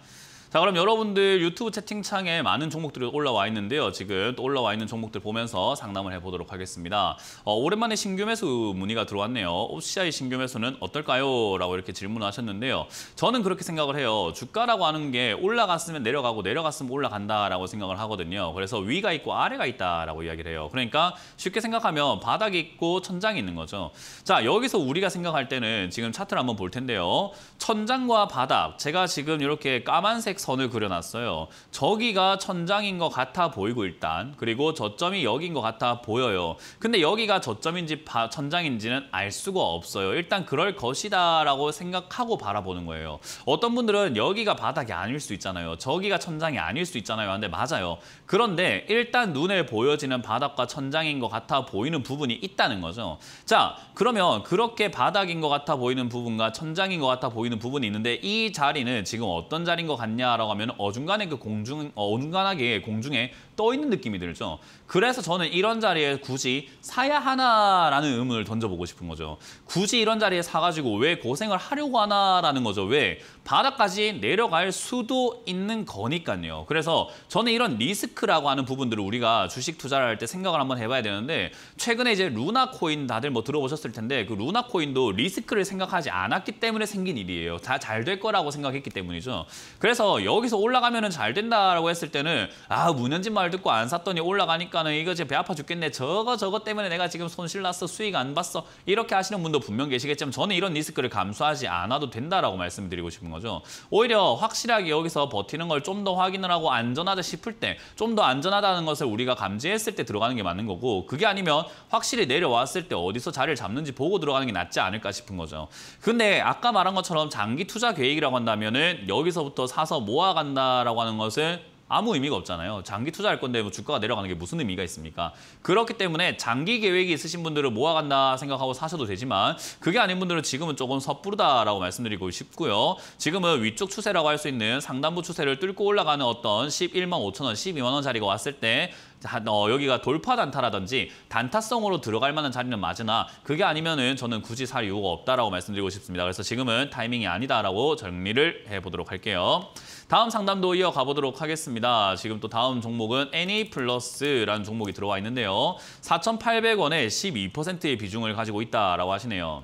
자 그럼 여러분들 유튜브 채팅창에 많은 종목들이 올라와 있는데요. 지금 또 올라와 있는 종목들 보면서 상담을 해보도록 하겠습니다. 어, 오랜만에 신규 매수 문의가 들어왔네요. OCI 신규 매수는 어떨까요? 라고 이렇게 질문을 하셨는데요. 저는 그렇게 생각을 해요. 주가라고 하는 게 올라갔으면 내려가고 내려갔으면 올라간다라고 생각을 하거든요. 그래서 위가 있고 아래가 있다라고 이야기를 해요. 그러니까 쉽게 생각하면 바닥이 있고 천장이 있는 거죠. 자 여기서 우리가 생각할 때는 지금 차트를 한번 볼 텐데요. 천장과 바닥, 제가 지금 이렇게 까만색 선을 그려놨어요. 저기가 천장인 것 같아 보이고 일단 그리고 저점이 여기인 것 같아 보여요. 근데 여기가 저점인지 바, 천장인지는 알 수가 없어요. 일단 그럴 것이다 라고 생각하고 바라보는 거예요. 어떤 분들은 여기가 바닥이 아닐 수 있잖아요. 저기가 천장이 아닐 수 있잖아요. 근데 맞아요. 그런데 일단 눈에 보여지는 바닥과 천장인 것 같아 보이는 부분이 있다는 거죠. 자, 그러면 그렇게 바닥인 것 같아 보이는 부분과 천장인 것 같아 보이는 부분이 있는데 이 자리는 지금 어떤 자리인 것 같냐 뭐냐라고 하면 어중간에 그 공중 어중간하게 공중에 떠 있는 느낌이 들죠. 그래서 저는 이런 자리에 굳이 사야 하나라는 의문을 던져보고 싶은 거죠. 굳이 이런 자리에 사가지고 왜 고생을 하려고 하나라는 거죠. 왜 바닥까지 내려갈 수도 있는 거니까요. 그래서 저는 이런 리스크라고 하는 부분들을 우리가 주식 투자를 할 때 생각을 한번 해봐야 되는데 최근에 이제 루나 코인 다들 뭐 들어보셨을 텐데 그 루나 코인도 리스크를 생각하지 않았기 때문에 생긴 일이에요. 다 잘 될 거라고 생각했기 때문이죠. 그래서 여기서 올라가면 잘 된다라고 했을 때는 아 문현진 말 듣고 안 샀더니 올라가니까는 이거 제배 아파 죽겠네 저거 저거 때문에 내가 지금 손실 났어 수익 안 봤어 이렇게 하시는 분도 분명 계시겠지만 저는 이런 리스크를 감수하지 않아도 된다라고 말씀드리고 싶은 거죠 오히려 확실하게 여기서 버티는 걸 좀 더 확인을 하고 안전하다 싶을 때 좀 더 안전하다는 것을 우리가 감지했을 때 들어가는 게 맞는 거고 그게 아니면 확실히 내려왔을 때 어디서 자리를 잡는지 보고 들어가는 게 낫지 않을까 싶은 거죠 근데 아까 말한 것처럼 장기 투자 계획이라고 한다면은 여기서부터 사서 모아간다라고 하는 것은 아무 의미가 없잖아요. 장기 투자할 건데 뭐 주가가 내려가는 게 무슨 의미가 있습니까? 그렇기 때문에 장기 계획이 있으신 분들은 모아간다 생각하고 사셔도 되지만 그게 아닌 분들은 지금은 조금 섣부르다라고 말씀드리고 싶고요. 지금은 위쪽 추세라고 할 수 있는 상단부 추세를 뚫고 올라가는 어떤 11만 5천 원, 12만 원자리가 왔을 때 어, 여기가 돌파 단타라든지 단타성으로 들어갈 만한 자리는 맞으나 그게 아니면은 저는 굳이 살 이유가 없다라고 말씀드리고 싶습니다. 그래서 지금은 타이밍이 아니다라고 정리를 해보도록 할게요. 다음 상담도 이어가보도록 하겠습니다. 지금 또 다음 종목은 애니 플러스라는 종목이 들어와 있는데요. 4,800원에 12%의 비중을 가지고 있다라고 하시네요.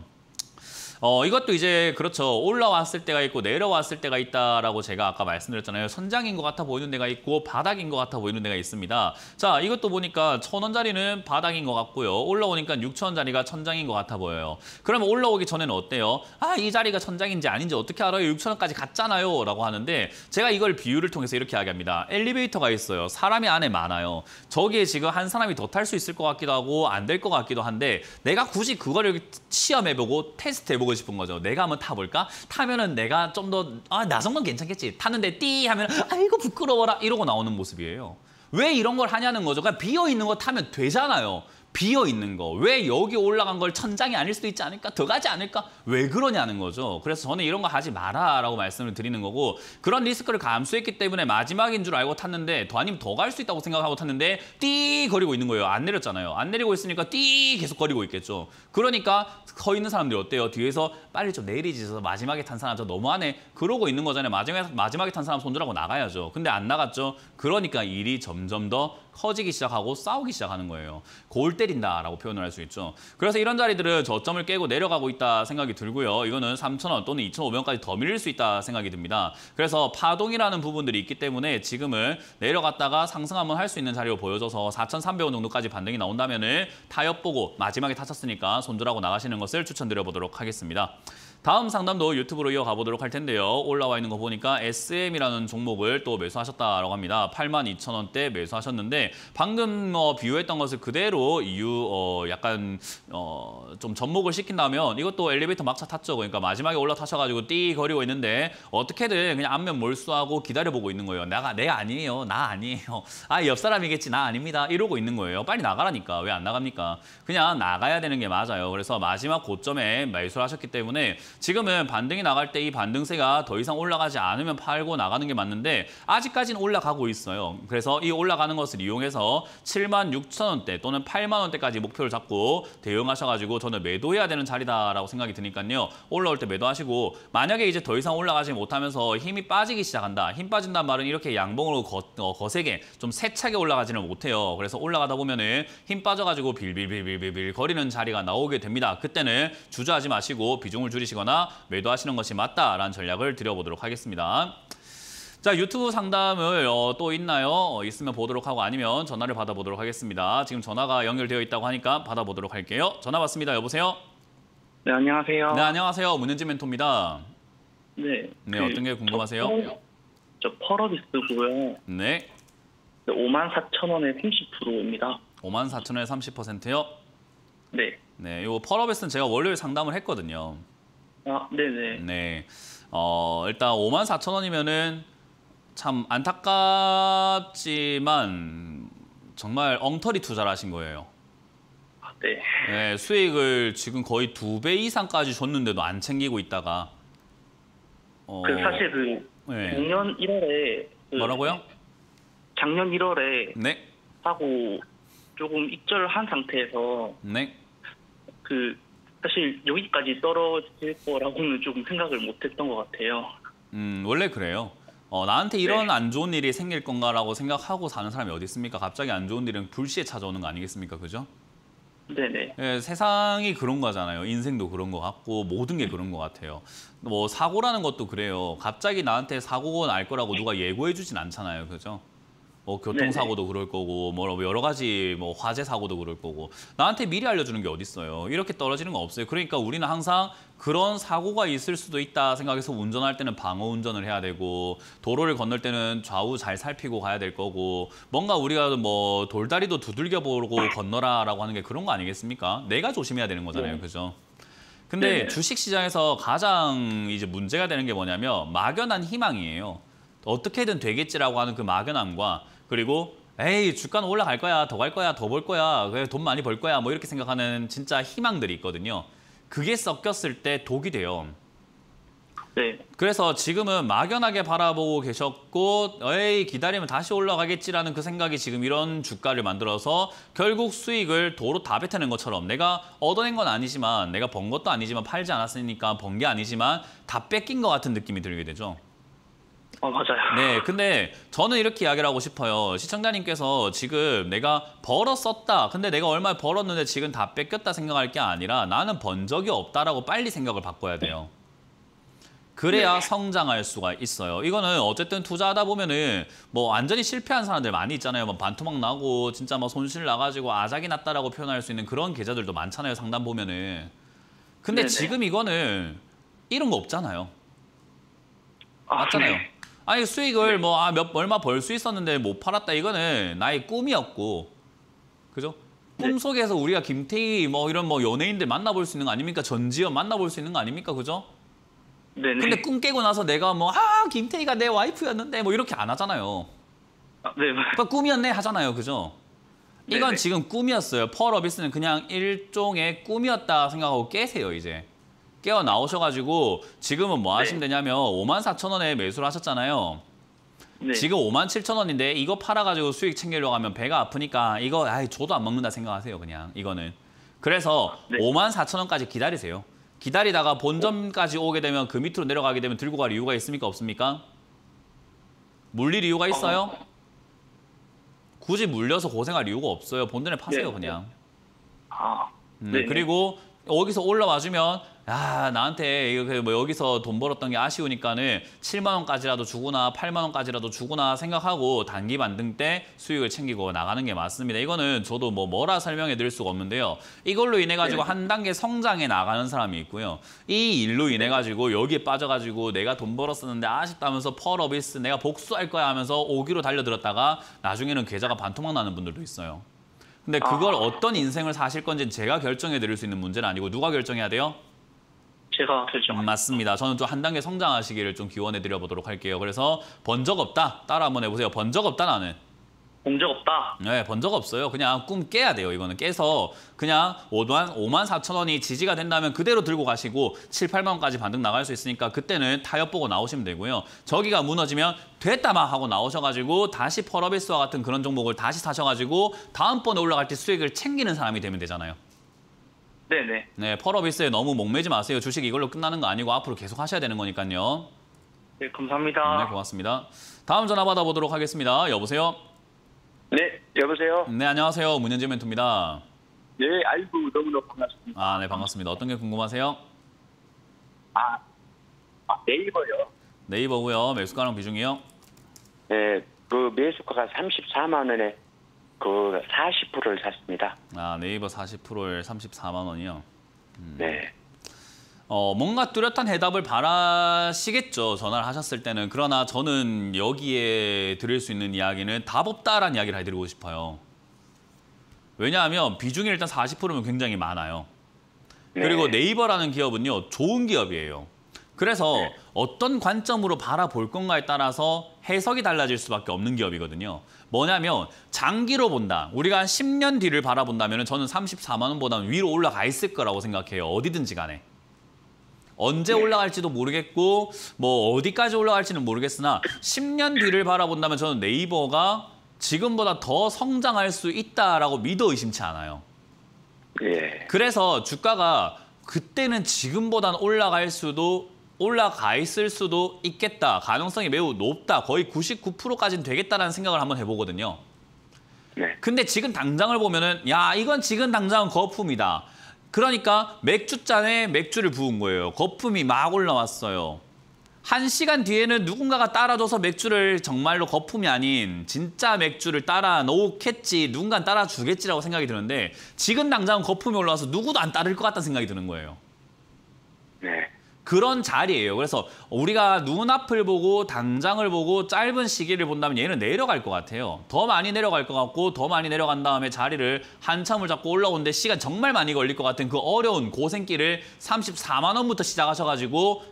어, 이것도 이제 그렇죠. 올라왔을 때가 있고 내려왔을 때가 있다라고 제가 아까 말씀드렸잖아요. 선장인 것 같아 보이는 데가 있고 바닥인 것 같아 보이는 데가 있습니다. 자, 이것도 보니까 천원짜리는 바닥인 것 같고요. 올라오니까 6천원짜리가 천장인 것 같아 보여요. 그러면 올라오기 전에는 어때요? 아, 이 자리가 천장인지 아닌지 어떻게 알아요? 6천원까지 갔잖아요. 라고 하는데 제가 이걸 비유를 통해서 이렇게 이야기합니다. 엘리베이터가 있어요. 사람이 안에 많아요. 저기에 지금 한 사람이 더 탈 수 있을 것 같기도 하고 안 될 것 같기도 한데 내가 굳이 그거를 시험해보고 테스트해보고 보고 싶은 거죠. 내가 한번 타볼까? 타면은 내가 좀 더 아, 나선건 괜찮겠지. 타는데 띠 하면 아이고 부끄러워라 이러고 나오는 모습이에요. 왜 이런 걸 하냐는 거죠. 그러니까 비어 있는 거 타면 되잖아요. 비어 있는 거. 왜 여기 올라간 걸 천장이 아닐 수도 있지 않을까? 더 가지 않을까? 왜 그러냐는 거죠. 그래서 저는 이런 거 하지 마라라고 말씀을 드리는 거고 그런 리스크를 감수했기 때문에 마지막인 줄 알고 탔는데 더 아니면 더 갈 수 있다고 생각하고 탔는데 띠 거리고 있는 거예요. 안 내렸잖아요. 안 내리고 있으니까 띠 계속 거리고 있겠죠. 그러니까 서 있는 사람들이 어때요? 뒤에서 빨리 좀 내리지 서 마지막에 탄 사람 저 너무하네. 그러고 있는 거잖아요. 마지막에, 마지막에 탄 사람 손절하고 나가야죠. 근데 안 나갔죠. 그러니까 일이 점점 더 커지기 시작하고 싸우기 시작하는 거예요. 골 때린다라고 표현을 할 수 있죠. 그래서 이런 자리들은 저점을 깨고 내려가고 있다 생각이 들고요. 이거는 3,000원 또는 2,500원까지 더 밀릴 수 있다 생각이 듭니다. 그래서 파동이라는 부분들이 있기 때문에 지금은 내려갔다가 상승 한번 할 수 있는 자리로 보여져서 4,300원 정도까지 반등이 나온다면 은 타협 보고 마지막에 타쳤으니까 손절하고 나가시는 것을 추천드려 보도록 하겠습니다. 다음 상담도 유튜브로 이어가 보도록 할 텐데요. 올라와 있는 거 보니까 SM이라는 종목을 또 매수하셨다라고 합니다. 8만 2천 원대 매수하셨는데 방금 어, 비유했던 것을 그대로 이유 어, 약간 어, 좀 접목을 시킨다면 이것도 엘리베이터 막차 탔죠. 그러니까 마지막에 올라타셔가지고 띠 거리고 있는데 어떻게든 그냥 앞면 몰수하고 기다려보고 있는 거예요. 내가 내 아니에요. 나 아니에요. 아 옆 사람이겠지. 나 아닙니다. 이러고 있는 거예요. 빨리 나가라니까. 왜 안 나갑니까? 그냥 나가야 되는 게 맞아요. 그래서 마지막 고점에 매수를 하셨기 때문에 지금은 반등이 나갈 때 이 반등세가 더 이상 올라가지 않으면 팔고 나가는 게 맞는데 아직까지는 올라가고 있어요. 그래서 이 올라가는 것을 이용해서 7만 6천 원대 또는 8만 원대까지 목표를 잡고 대응하셔가지고 저는 매도해야 되는 자리다라고 생각이 드니까요. 올라올 때 매도하시고 만약에 이제 더 이상 올라가지 못하면서 힘이 빠지기 시작한다. 힘 빠진단 말은 이렇게 양봉으로 거, 어, 거세게 좀 세차게 올라가지는 못해요. 그래서 올라가다 보면은 힘 빠져가지고 빌빌빌빌빌 거리는 자리가 나오게 됩니다. 그때는 주저하지 마시고 비중을 줄이시고 사시거나 매도하시는 것이 맞다라는 전략을 드려보도록 하겠습니다. 자 유튜브 상담을 어, 또 있나요? 어, 있으면 보도록 하고 아니면 전화를 받아보도록 하겠습니다. 지금 전화가 연결되어 있다고 하니까 받아보도록 할게요. 전화 받습니다. 여보세요? 네, 안녕하세요. 네, 안녕하세요. 문현지 멘토입니다. 네. 네, 그, 어떤 게 궁금하세요? 저, 퍼러, 비스고요 네. 네 5만 4천 원에 30%입니다. 5만 4천 원에 30%요? 네. 네, 요 퍼러비스는 제가 월요일 상담을 했거든요. 아, 네네. 네. 어, 일단 5만 4천 원이면은 참 안타깝지만 정말 엉터리 투자를 하신 거예요. 아, 네. 네, 수익을 지금 거의 두 배 이상까지 줬는데도 안 챙기고 있다가 어, 그 사실 그 네. 작년 1월에 그 뭐라고요? 작년 1월에 네. 하고 조금 입절한 상태에서 네. 그 사실 여기까지 떨어질 거라고는 조금 생각을 못했던 것 같아요. 음 원래 그래요. 어, 나한테 이런 네. 안 좋은 일이 생길 건가라고 생각하고 사는 사람이 어디 있습니까? 갑자기 안 좋은 일은 불시에 찾아오는 거 아니겠습니까? 그죠? 네네. 네, 세상이 그런 거잖아요. 인생도 그런 거 같고 모든 게 그런 거 같아요. 뭐 사고라는 것도 그래요. 갑자기 나한테 사고가 날 거라고 누가 예고해 주진 않잖아요. 그죠? 뭐 교통사고도 그럴 거고 뭐 여러 가지 뭐 화재 사고도 그럴 거고 나한테 미리 알려주는 게 어딨어요. 이렇게 떨어지는 거 없어요. 그러니까 우리는 항상 그런 사고가 있을 수도 있다 생각해서 운전할 때는 방어 운전을 해야 되고 도로를 건널 때는 좌우 잘 살피고 가야 될 거고 뭔가 우리가 뭐 돌다리도 두들겨 보고 건너라라고 하는 게 그런 거 아니겠습니까? 내가 조심해야 되는 거잖아요. 네. 그죠? 근데 네. 주식 시장에서 가장 이제 문제가 되는 게 뭐냐면 막연한 희망이에요. 어떻게든 되겠지라고 하는 그 막연함과 그리고 에이 주가는 올라갈 거야 더 갈 거야 더 벌 거야 돈 많이 벌 거야 뭐 이렇게 생각하는 진짜 희망들이 있거든요. 그게 섞였을 때 독이 돼요. 네. 그래서 지금은 막연하게 바라보고 계셨고 에이 기다리면 다시 올라가겠지라는 그 생각이 지금 이런 주가를 만들어서 결국 수익을 도로 다 뱉어낸 것처럼 내가 얻어낸 건 아니지만 내가 번 것도 아니지만 팔지 않았으니까 번 게 아니지만 다 뺏긴 것 같은 느낌이 들게 되죠. 어, 맞아요. 네, 근데 저는 이렇게 이야기를 하고 싶어요. 시청자님께서 지금 내가 벌었었다. 근데 내가 얼마 벌었는데 지금 다 뺏겼다 생각할 게 아니라 나는 번 적이 없다라고 빨리 생각을 바꿔야 돼요. 그래야 네. 성장할 수가 있어요. 이거는 어쨌든 투자하다 보면은 뭐 완전히 실패한 사람들 많이 있잖아요. 막 뭐 반토막 나고 진짜 막 뭐 손실 나가지고 아작이 났다라고 표현할 수 있는 그런 계좌들도 많잖아요. 상담 보면은. 근데 네네. 지금 이거는 이런 거 없잖아요. 아, 맞잖아요. 네. 아니 수익을 네. 뭐 아, 몇, 얼마 벌 수 있었는데 못 팔았다 이거는 나의 꿈이었고 그죠? 네. 꿈속에서 우리가 김태희 뭐 이런 뭐 연예인들 만나볼 수 있는 거 아닙니까? 전지현 만나볼 수 있는 거 아닙니까? 그죠? 네네. 네. 근데 꿈 깨고 나서 내가 뭐 아 김태희가 내 와이프였는데 뭐 이렇게 안 하잖아요. 아, 네. 네. 그러니까 꿈이었네 하잖아요. 그죠? 이건 네네. 지금 꿈이었어요. 펄어비스는 그냥 일종의 꿈이었다 생각하고 깨세요 이제. 깨어 나오셔가지고 지금은 뭐 하시면 되냐면 5만 4천 원에 매수를 하셨잖아요. 네. 지금 5만 7천 원인데 이거 팔아가지고 수익 챙기려고 하면 배가 아프니까 이거 아이 저도 안 먹는다 생각하세요 그냥 이거는. 그래서 네. 5만 4천 원까지 기다리세요. 기다리다가 본점까지 어? 오게 되면 그 밑으로 내려가게 되면 들고 갈 이유가 있습니까 없습니까? 물릴 이유가 어. 있어요? 어. 굳이 물려서 고생할 이유가 없어요. 본전에 파세요 네. 그냥. 아. 음, 네. 그리고 여기서 올라와 주면 아 나한테 이렇뭐 그 여기서 돈 벌었던 게 아쉬우니까는 7만 원까지라도 주구나 8만 원까지라도 주구나 생각하고 단기 반등 때 수익을 챙기고 나가는 게 맞습니다. 이거는 저도 뭐 뭐라 설명해 드릴 수가 없는데요. 이걸로 인해 가지고 네. 한 단계 성장해 나가는 사람이 있고요. 이 일로 인해 네. 가지고 여기에 빠져가지고 내가 돈 벌었었는데 아쉽다면서 펄어비스 내가 복수할 거야 하면서 오기로 달려들었다가 나중에는 계좌가 반토막 나는 분들도 있어요. 근데 그걸 아. 어떤 인생을 사실 건지 제가 결정해 드릴 수 있는 문제는 아니고 누가 결정해야 돼요? 기회가 되죠. 음, 맞습니다. 저는 좀한 단계 성장하시기를 좀 기원해 드려 보도록 할게요. 그래서 번 적 없다. 따라 한번 해보세요. 번 적 없다 나는. 본적 없다? 네, 번 적 없어요. 그냥 꿈 깨야 돼요, 이거는. 깨서 그냥 5만, 5만 4천 원이 지지가 된다면 그대로 들고 가시고 7, 8만 원까지 반등 나갈 수 있으니까 그때는 타협 보고 나오시면 되고요. 저기가 무너지면 됐다마 하고 나오셔가지고 다시 펄어비스와 같은 그런 종목을 다시 사셔가지고 다음번에 올라갈 때 수익을 챙기는 사람이 되면 되잖아요. 네네. 네, 펄어비스에 너무 목매지 마세요. 주식 이걸로 끝나는 거 아니고 앞으로 계속 하셔야 되는 거니까요. 네, 감사합니다. 네, 고맙습니다. 다음 전화 받아보도록 하겠습니다. 여보세요? 네, 여보세요? 네, 안녕하세요. 문현재 멘토입니다. 네, 아이고, 너무너무 반갑습니다. 아, 네, 반갑습니다. 어떤 게 궁금하세요? 아, 아 네이버요. 네이버고요. 매수가랑 비중이요? 네, 그 매수가가 34만 원에 그 40%를 샀습니다. 아 네이버 40%에 34만 원이요. 음. 네. 어, 뭔가 뚜렷한 해답을 바라시겠죠. 전화를 하셨을 때는. 그러나 저는 여기에 드릴 수 있는 이야기는 답 없다라는 이야기를 해드리고 싶어요. 왜냐하면 비중이 일단 40%면 굉장히 많아요. 네. 그리고 네이버라는 기업은요. 좋은 기업이에요. 그래서 네. 어떤 관점으로 바라볼 건가에 따라서 해석이 달라질 수밖에 없는 기업이거든요. 뭐냐면 장기로 본다. 우리가 한 10년 뒤를 바라본다면 저는 34만 원보다는 위로 올라가 있을 거라고 생각해요. 어디든지 간에. 언제 예. 올라갈지도 모르겠고 뭐 어디까지 올라갈지는 모르겠으나 10년 뒤를 바라본다면 저는 네이버가 지금보다 더 성장할 수 있다라고 믿어 의심치 않아요. 예. 그래서 주가가 그때는 지금보다는 올라갈 수도 올라가 있을 수도 있겠다. 가능성이 매우 높다. 거의 99%까지는 되겠다라는 생각을 한번 해보거든요. 네. 근데 지금 당장을 보면은 야 이건 지금 당장은 거품이다. 그러니까 맥주잔에 맥주를 부은 거예요. 거품이 막 올라왔어요. 한 시간 뒤에는 누군가가 따라줘서 맥주를 정말로 거품이 아닌 진짜 맥주를 따라 놓겠지 누군가 따라 주겠지라고 생각이 드는데 지금 당장 거품이 올라와서 누구도 안 따를 것 같다는 생각이 드는 거예요. 네. 그런 자리예요. 그래서 우리가 눈앞을 보고 당장을 보고 짧은 시기를 본다면 얘는 내려갈 것 같아요. 더 많이 내려갈 것 같고 더 많이 내려간 다음에 자리를 한참을 잡고 올라오는데 시간 정말 많이 걸릴 것 같은 그 어려운 고생길을 34만 원부터 시작하셔가지고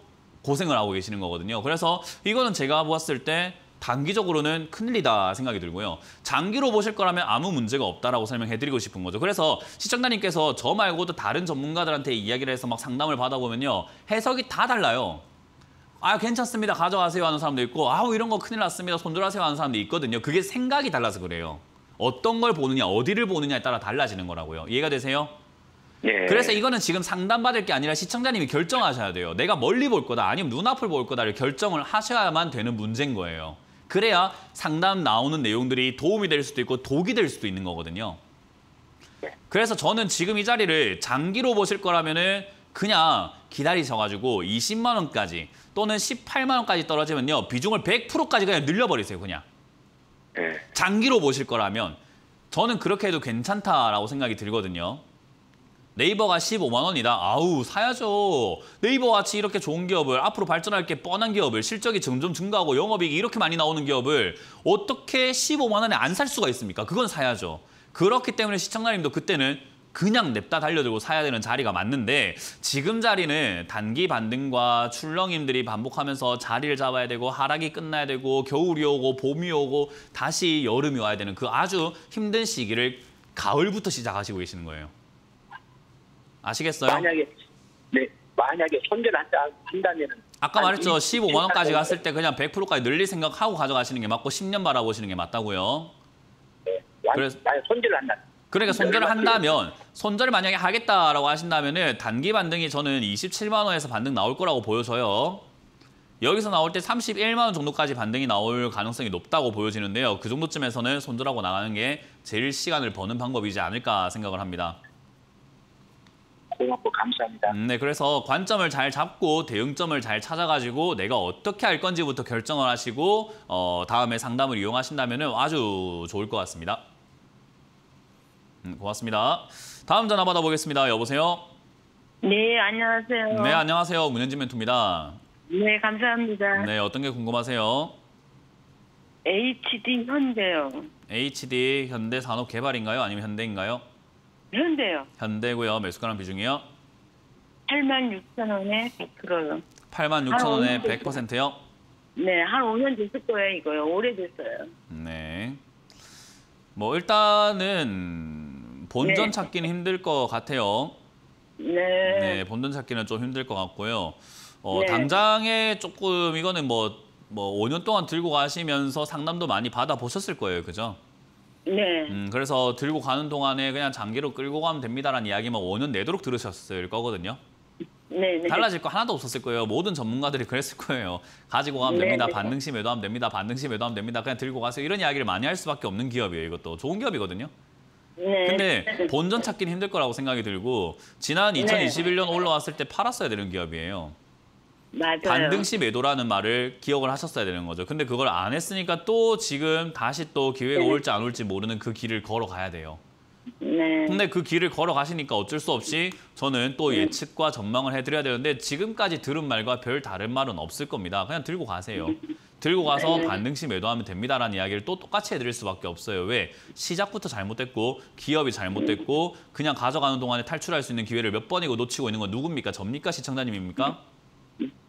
고생을 하고 계시는 거거든요. 그래서 이거는 제가 보았을 때 단기적으로는 큰일이다 생각이 들고요. 장기로 보실 거라면 아무 문제가 없다라고 설명해드리고 싶은 거죠. 그래서 시청자님께서 저 말고도 다른 전문가들한테 이야기를 해서 막 상담을 받아보면요. 해석이 다 달라요. 아 괜찮습니다. 가져가세요 하는 사람도 있고 아우 이런 거 큰일 났습니다. 손절하세요 하는 사람도 있거든요. 그게 생각이 달라서 그래요. 어떤 걸 보느냐, 어디를 보느냐에 따라 달라지는 거라고요. 이해가 되세요? 예. 그래서 이거는 지금 상담받을 게 아니라 시청자님이 결정하셔야 돼요. 내가 멀리 볼 거다, 아니면 눈앞을 볼 거다를 결정을 하셔야만 되는 문제인 거예요. 그래야 상담 나오는 내용들이 도움이 될 수도 있고 독이 될 수도 있는 거거든요. 네. 그래서 저는 지금 이 자리를 장기로 보실 거라면은 그냥 기다리셔가지고 20만 원까지 또는 18만 원까지 떨어지면요 비중을 100%까지 그냥 늘려버리세요 그냥. 네. 장기로 보실 거라면 저는 그렇게 해도 괜찮다라고 생각이 들거든요. 네이버가 15만 원이다. 아우 사야죠. 네이버 같이 이렇게 좋은 기업을 앞으로 발전할 게 뻔한 기업을 실적이 점점 증가하고 영업이익이 이렇게 많이 나오는 기업을 어떻게 15만 원에 안 살 수가 있습니까? 그건 사야죠. 그렇기 때문에 시청자님도 그때는 그냥 냅다 달려들고 사야 되는 자리가 맞는데 지금 자리는 단기 반등과 출렁임들이 반복하면서 자리를 잡아야 되고 하락이 끝나야 되고 겨울이 오고 봄이 오고 다시 여름이 와야 되는 그 아주 힘든 시기를 가을부터 시작하시고 계시는 거예요. 아시겠어요? 만약에 네 만약에 손절 한한다면 아까 말했죠 15만 원까지 갔을 때 그냥 100%까지 늘릴 생각하고 가져가시는 게 맞고 10년 바라보시는 게 맞다고요. 네. 그래서 만약 손절을 한다. 그러니까 손절을 한다면 손절을 만약에 하겠다라고 하신다면은 단기 반등이 저는 27만 원에서 반등 나올 거라고 보여서요. 여기서 나올 때 31만 원 정도까지 반등이 나올 가능성이 높다고 보여지는데요. 그 정도쯤에서는 손절하고 나가는 게 제일 시간을 버는 방법이지 않을까 생각을 합니다. 고맙고 감사합니다. 음, 네, 그래서 관점을 잘 잡고 대응점을 잘 찾아가지고 내가 어떻게 할 건지부터 결정을 하시고 어, 다음에 상담을 이용하신다면 아주 좋을 것 같습니다. 음, 고맙습니다. 다음 전화 받아보겠습니다. 여보세요? 네, 안녕하세요. 네, 안녕하세요. 문현진 멘토입니다. 네, 감사합니다. 네, 어떤 게 궁금하세요? HD 현대요. HD 현대 산업 개발인가요? 아니면 현대인가요? 현대요. 현대고요. 매수가능 비중이요? 8만 6천 원에 100%요. 8만 6천 원에 100%요? 네, 한 5년 됐을 거예요, 이거요. 오래됐어요. 네. 뭐 일단은 본전 네. 찾기는 힘들 것 같아요. 네. 네, 본전 찾기는 좀 힘들 것 같고요. 어, 네. 당장에 조금 이거는 뭐, 뭐 5년 동안 들고 가시면서 상담도 많이 받아보셨을 거예요, 그죠? 네. 음, 그래서 들고 가는 동안에 그냥 장기로 끌고 가면 됩니다라는 이야기만 5년 내도록 들으셨을 거거든요. 네, 네. 달라질 거 하나도 없었을 거예요. 모든 전문가들이 그랬을 거예요. 가지고 가면 네, 됩니다. 네, 네. 반등심 매도하면 됩니다. 반등심 매도하면 됩니다. 그냥 들고 가세요. 이런 이야기를 많이 할 수밖에 없는 기업이에요. 이것도 좋은 기업이거든요. 네. 근데 본전 찾기는 힘들 거라고 생각이 들고 지난 2021년 올라왔을 때 팔았어야 되는 기업이에요. 맞아요. 반등시 매도라는 말을 기억을 하셨어야 되는 거죠. 근데 그걸 안 했으니까 또 지금 다시 또 기회가 네. 올지 안 올지 모르는 그 길을 걸어가야 돼요. 네. 근데 그 길을 걸어가시니까 어쩔 수 없이 저는 또 네. 예측과 전망을 해드려야 되는데 지금까지 들은 말과 별 다른 말은 없을 겁니다. 그냥 들고 가세요. 들고 가서 네. 반등시 매도하면 됩니다라는 이야기를 또 똑같이 해드릴 수밖에 없어요. 왜? 시작부터 잘못됐고 기업이 잘못됐고 그냥 가져가는 동안에 탈출할 수 있는 기회를 몇 번이고 놓치고 있는 건 누굽니까? 접니까? 시청자님입니까?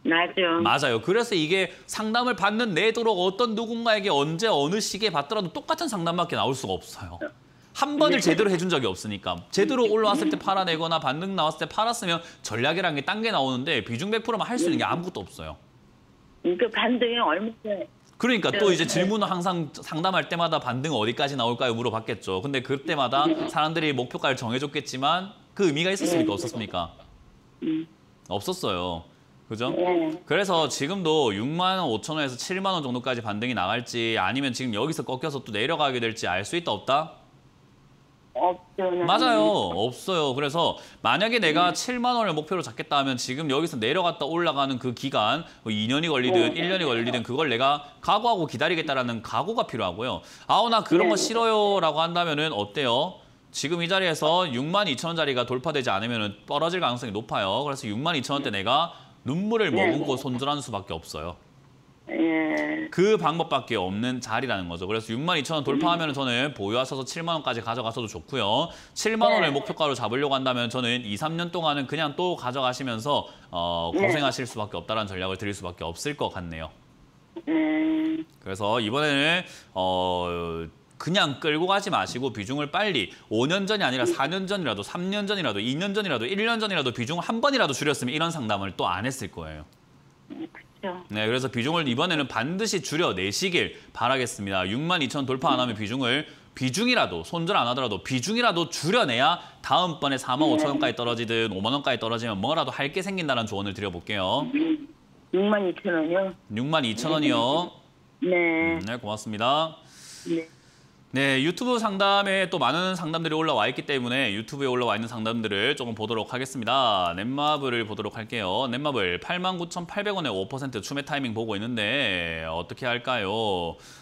맞아요. 맞아요. 그래서 이게 상담을 받는 내도록 어떤 누군가에게 언제 어느 시기에 받더라도 똑같은 상담밖에 나올 수가 없어요. 한 번을 제대로 해준 적이 없으니까 제대로 올라왔을 때 팔아내거나 반등 나왔을 때 팔았으면 전략이라는 게 딴 게 나오는데 비중 100%만 할 수 있는 게 아무것도 없어요. 그 반등이 얼마 그러니까 또 이제 네. 질문은 항상 상담할 때마다 반등 어디까지 나올까요 물어봤겠죠. 근데 그때마다 음. 사람들이 목표가를 정해줬겠지만 그 의미가 있었습니까 없었습니까? 음. 없었어요. 그죠? 네 그래서 지금도 6만 원, 5천 원에서 7만 원 정도까지 반등이 나갈지 아니면 지금 여기서 꺾여서 또 내려가게 될지 알 수 있다 없다? 없죠. 맞아요. 없어요. 그래서 만약에 내가 음. 7만 원을 목표로 잡겠다 하면 지금 여기서 내려갔다 올라가는 그 기간 뭐 2년이 걸리든 네. 1년이 걸리든 그걸 내가 각오하고 기다리겠다라는 각오가 필요하고요. 아우 나 그런 네. 거 싫어요 라고 한다면 은 어때요? 지금 이 자리에서 6만 2천 원짜리가 돌파되지 않으면 떨어질 가능성이 높아요. 그래서 6만 2천 원대 음. 내가 눈물을 네. 머금고 손절하는 수밖에 없어요. 예. 그 방법밖에 없는 자리라는 거죠. 그래서 6만 2천 원 돌파하면 저는 보유하셔서 7만 원까지 가져가서도 좋고요. 7만 원을 네. 목표가로 잡으려고 한다면 저는 2, 3년 동안은 그냥 또 가져가시면서 어, 네. 고생하실 수밖에 없다는 전략을 드릴 수밖에 없을 것 같네요. 그래서 이번에는 어, 그냥 끌고 가지 마시고 비중을 빨리 5년 전이 아니라 4년 전이라도 3년 전이라도 2년 전이라도 1년 전이라도 비중 한 번이라도 줄였으면 이런 상담을 또 안 했을 거예요. 네, 그래서 비중을 이번에는 반드시 줄여내시길 바라겠습니다. 6만 2천 돌파 안 하면 비중을 비중이라도 손절 안 하더라도 비중이라도 줄여내야 다음번에 4만 5천 원까지 떨어지든 5만 원까지 떨어지면 뭐라도 할 게 생긴다는 조언을 드려볼게요. 6만 2천 원이요? 6만 2천 원이요. 네. 음, 네, 고맙습니다. 네. 네, 유튜브 상담에 또 많은 상담들이 올라와 있기 때문에 유튜브에 올라와 있는 상담들을 조금 보도록 하겠습니다. 넷마블을 보도록 할게요. 넷마블 89,800원에 5% 추매 타이밍 보고 있는데 어떻게 할까요?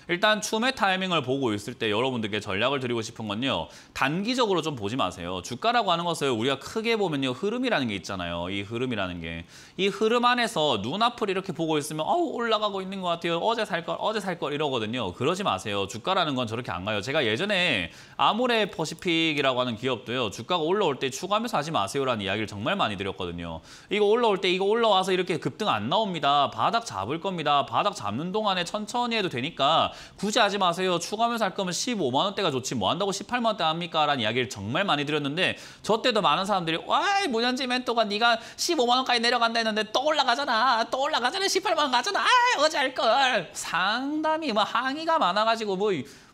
일단 추매 타이밍을 보고 있을 때 여러분들께 전략을 드리고 싶은 건요. 단기적으로 좀 보지 마세요. 주가라고 하는 것을 우리가 크게 보면요. 흐름이라는 게 있잖아요. 이 흐름이라는 게. 이 흐름 안에서 눈앞을 이렇게 보고 있으면 어우 올라가고 있는 것 같아요. 어제 살 걸, 어제 살 걸 이러거든요. 그러지 마세요. 주가라는 건 저렇게 안 가요. 않아요. 제가 예전에 아모레 퍼시픽이라고 하는 기업도요. 주가가 올라올 때 추가하면서 하지 마세요라는 이야기를 정말 많이 드렸거든요. 이거 올라올 때 이거 올라와서 이렇게 급등 안 나옵니다. 바닥 잡을 겁니다. 바닥 잡는 동안에 천천히 해도 되니까 굳이 하지 마세요. 추가하면서 할 거면 15만 원대가 좋지 뭐 한다고 18만 원대 합니까? 라는 이야기를 정말 많이 드렸는데 저 때도 많은 사람들이 와이 모년지 멘토가 네가 15만 원까지 내려간다 했는데 또 올라가잖아. 또 올라가잖아. 18만 원 가잖아. 아이 어제 할걸. 상담이 뭐 항의가 많아가지고 뭐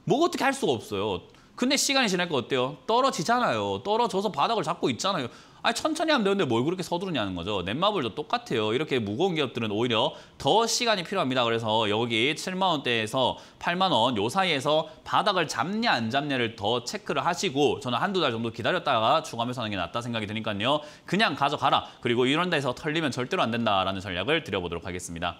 뭐 어떻게 할 수가 없어요. 근데 시간이 지날까 어때요? 떨어지잖아요. 떨어져서 바닥을 잡고 있잖아요. 아 천천히 하면 되는데 뭘 그렇게 서두르냐는 거죠. 넷마블도 똑같아요. 이렇게 무거운 기업들은 오히려 더 시간이 필요합니다. 그래서 여기 7만 원대에서 8만 원 요 사이에서 바닥을 잡냐 안 잡냐를 더 체크를 하시고 저는 한두 달 정도 기다렸다가 추가하면서 하는 게 낫다 생각이 드니까요. 그냥 가져가라. 그리고 이런 데서 털리면 절대로 안 된다라는 전략을 드려보도록 하겠습니다.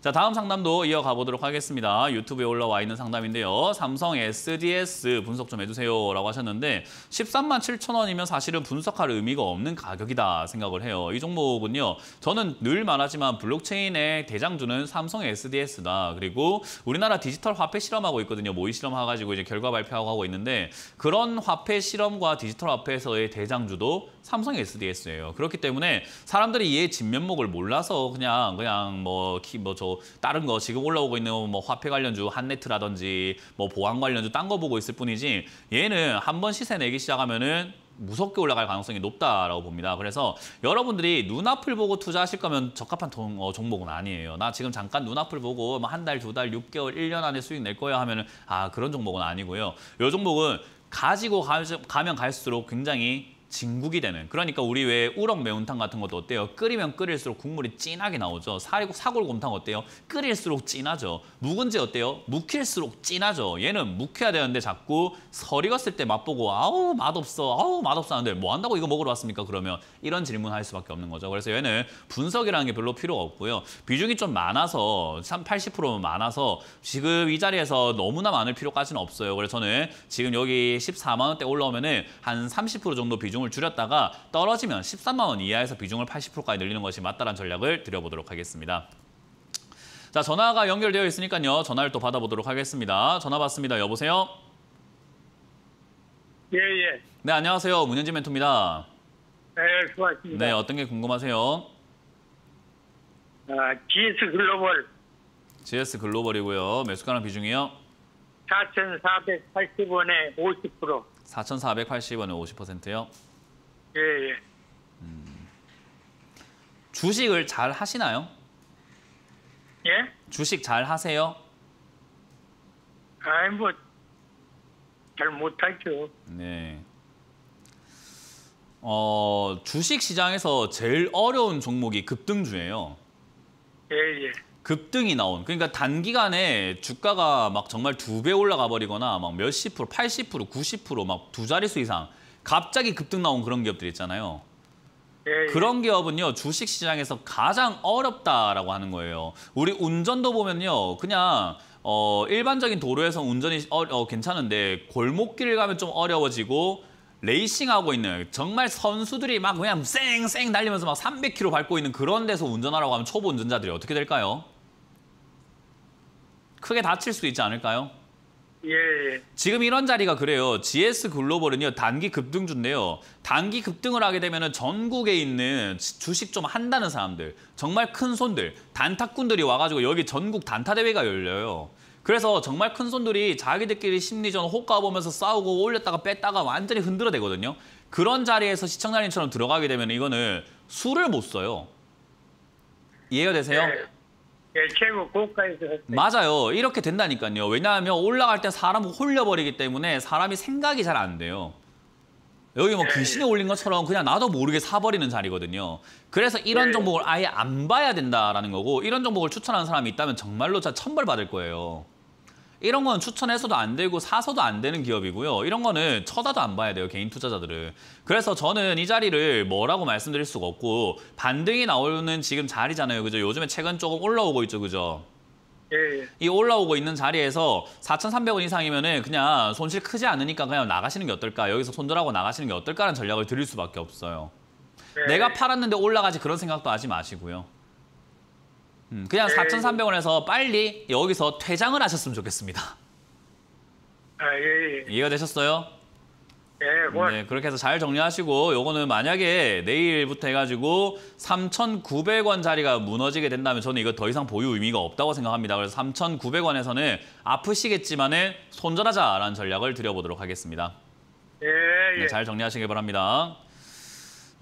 자, 다음 상담도 이어가 보도록 하겠습니다. 유튜브에 올라와 있는 상담인데요. 삼성 SDS 분석 좀 해주세요 라고 하셨는데 13만 7천 원이면 사실은 분석할 의미가 없는 가격이다 생각을 해요. 이 종목은요. 저는 늘 말하지만 블록체인의 대장주는 삼성 SDS다. 그리고 우리나라 디지털 화폐 실험하고 있거든요. 모의 실험해가지고 이제 결과 발표하고 하고 있는데 그런 화폐 실험과 디지털 화폐에서의 대장주도 삼성 SDS예요. 그렇기 때문에 사람들이 이에 진면목을 몰라서 그냥 그냥 뭐뭐저 다른 거 지금 올라오고 있는 뭐 화폐 관련주 한네트라든지 뭐 보안 관련주 딴 거 보고 있을 뿐이지 얘는 한 번 시세 내기 시작하면은 무섭게 올라갈 가능성이 높다라고 봅니다. 그래서 여러분들이 눈앞을 보고 투자하실 거면 적합한 동, 어, 종목은 아니에요. 나 지금 잠깐 눈앞을 보고 뭐 한 달, 두 달, 육개월일 년 안에 수익 낼 거야 하면은 아 그런 종목은 아니고요. 이 종목은 가지고 가, 가면 갈수록 굉장히 진국이 되는 그러니까 우리 왜 우럭 매운탕 같은 것도 어때요? 끓이면 끓일수록 국물이 진하게 나오죠. 사골, 사골곰탕 어때요? 끓일수록 진하죠. 묵은지 어때요? 묵힐수록 진하죠. 얘는 묵혀야 되는데 자꾸 설익었을 때 맛보고 아우 맛없어 아우 맛없어 하는데 뭐 한다고 이거 먹으러 왔습니까 그러면 이런 질문할 수밖에 없는 거죠. 그래서 얘는 분석이라는 게 별로 필요가 없고요. 비중이 좀 많아서 3, 80% 많아서 지금 이 자리에서 너무나 많을 필요까지는 없어요. 그래서 저는 지금 여기 14만 원대 올라오면 은한 30% 정도 비중 비중을 줄였다가 떨어지면 13만 원 이하에서 비중을 80%까지 늘리는 것이 맞다라는 전략을 드려보도록 하겠습니다. 자, 전화가 연결되어 있으니까요. 전화를 또 받아보도록 하겠습니다. 전화 받습니다. 여보세요? 예, 예. 네, 안녕하세요. 문현진 멘토입니다. 네, 수고하십니다. 네, 어떤 게 궁금하세요? 아, GS 글로벌. GS 글로벌이고요. 매수가랑 비중이요? 4,480원에 50%. 4,480원에 50%요? 예, 예. 음. 주식을 잘 하시나요? 예? 주식 잘 하세요? 아이, 뭐, 잘 못하죠. 네. 어, 주식 시장에서 제일 어려운 종목이 급등주예요. 예, 예. 급등이 나온, 그러니까 단기간에 주가가 막 정말 두 배 올라가 버리거나 막 몇십 프로, 80%, 90%막 두 자릿수 이상 갑자기 급등 나온 그런 기업들 있잖아요. 예, 예. 그런 기업은요 주식 시장에서 가장 어렵다라고 하는 거예요. 우리 운전도 보면요 그냥 어, 일반적인 도로에서 운전이 어, 어, 괜찮은데 골목길을 가면 좀 어려워지고 레이싱하고 있는 정말 선수들이 막 그냥 쌩쌩 달리면서 막 300km 밟고 있는 그런 데서 운전하라고 하면 초보 운전자들이 어떻게 될까요? 크게 다칠 수도 있지 않을까요? 예, 예. 지금 이런 자리가 그래요. GS 글로벌은요. 단기 급등준인데요 단기 급등을 하게 되면 전국에 있는 주식 좀 한다는 사람들, 정말 큰 손들, 단타꾼들이 와가지고 여기 전국 단타대회가 열려요. 그래서 정말 큰 손들이 자기들끼리 심리전 호가 보면서 싸우고 올렸다가 뺐다가 완전히 흔들어대거든요. 그런 자리에서 시청자님처럼 들어가게 되면 이거는 술을 못 써요. 이해가 되세요? 네. 예, 최고 고가에서 맞아요. 이렇게 된다니까요. 왜냐하면 올라갈 때 사람을 홀려버리기 때문에 사람이 생각이 잘 안 돼요. 여기 뭐 예, 귀신이 예. 올린 것처럼 그냥 나도 모르게 사버리는 자리거든요. 그래서 이런 예, 종목을 아예 안 봐야 된다라는 거고 이런 종목을 추천하는 사람이 있다면 정말로 자 천벌받을 거예요. 이런 건 추천해서도 안 되고 사서도 안 되는 기업이고요. 이런 거는 쳐다도 안 봐야 돼요, 개인 투자자들은. 그래서 저는 이 자리를 뭐라고 말씀드릴 수가 없고 반등이 나오는 지금 자리잖아요, 그죠? 요즘에 최근 조금 올라오고 있죠, 그죠? 예, 예. 이 올라오고 있는 자리에서 4,300원 이상이면은 그냥 손실 크지 않으니까 그냥 나가시는 게 어떨까? 여기서 손절하고 나가시는 게 어떨까라는 전략을 드릴 수밖에 없어요. 예. 내가 팔았는데 올라가지 그런 생각도 하지 마시고요. 음, 그냥 네. 4,300원에서 빨리 여기서 퇴장을 하셨으면 좋겠습니다. 아, 예, 예. 예. 이해가 되셨어요? 예, 네, 그렇게 해서 잘 정리하시고 요거는 만약에 내일부터 해가지고 3,900원 자리가 무너지게 된다면 저는 이거 더 이상 보유 의미가 없다고 생각합니다. 그래서 3,900원에서는 아프시겠지만 은 손절하자라는 전략을 드려보도록 하겠습니다. 예, 예. 네, 잘 정리하시길 바랍니다.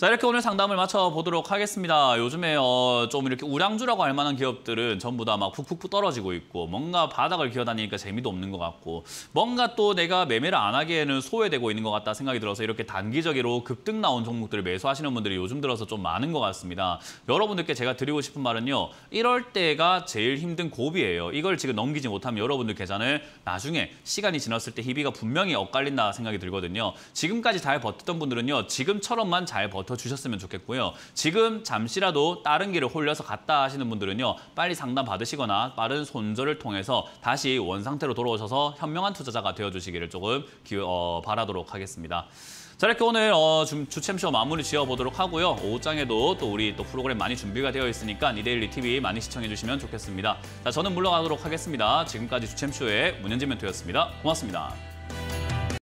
자 이렇게 오늘 상담을 마쳐보도록 하겠습니다. 요즘에 어, 좀 이렇게 우량주라고 할 만한 기업들은 전부 다 막푹푹 떨어지고 있고 뭔가 바닥을 기어다니니까 재미도 없는 것 같고 뭔가 또 내가 매매를 안 하기에는 소외되고 있는 것 같다 생각이 들어서 이렇게 단기적으로 급등 나온 종목들을 매수하시는 분들이 요즘 들어서 좀 많은 것 같습니다. 여러분들께 제가 드리고 싶은 말은요. 이럴 때가 제일 힘든 고비예요. 이걸 지금 넘기지 못하면 여러분들 계산을 나중에 시간이 지났을 때 희비가 분명히 엇갈린다 생각이 들거든요. 지금까지 잘 버텼던 분들은요. 지금처럼만 잘 버티 더 주셨으면 좋겠고요. 지금 잠시라도 다른 길을 홀려서 갔다 하시는 분들은요. 빨리 상담 받으시거나 빠른 손절을 통해서 다시 원상태로 돌아오셔서 현명한 투자자가 되어주시기를 조금 기회, 어, 바라도록 하겠습니다. 자 이렇게 오늘 어, 주챔 쇼 마무리 지어보도록 하고요. 오후장에도 또 우리 또 프로그램 많이 준비가 되어 있으니까 이데일리 TV 많이 시청해주시면 좋겠습니다. 자 저는 물러가도록 하겠습니다. 지금까지 주챔 쇼의 문현진 멘토였습니다. 고맙습니다.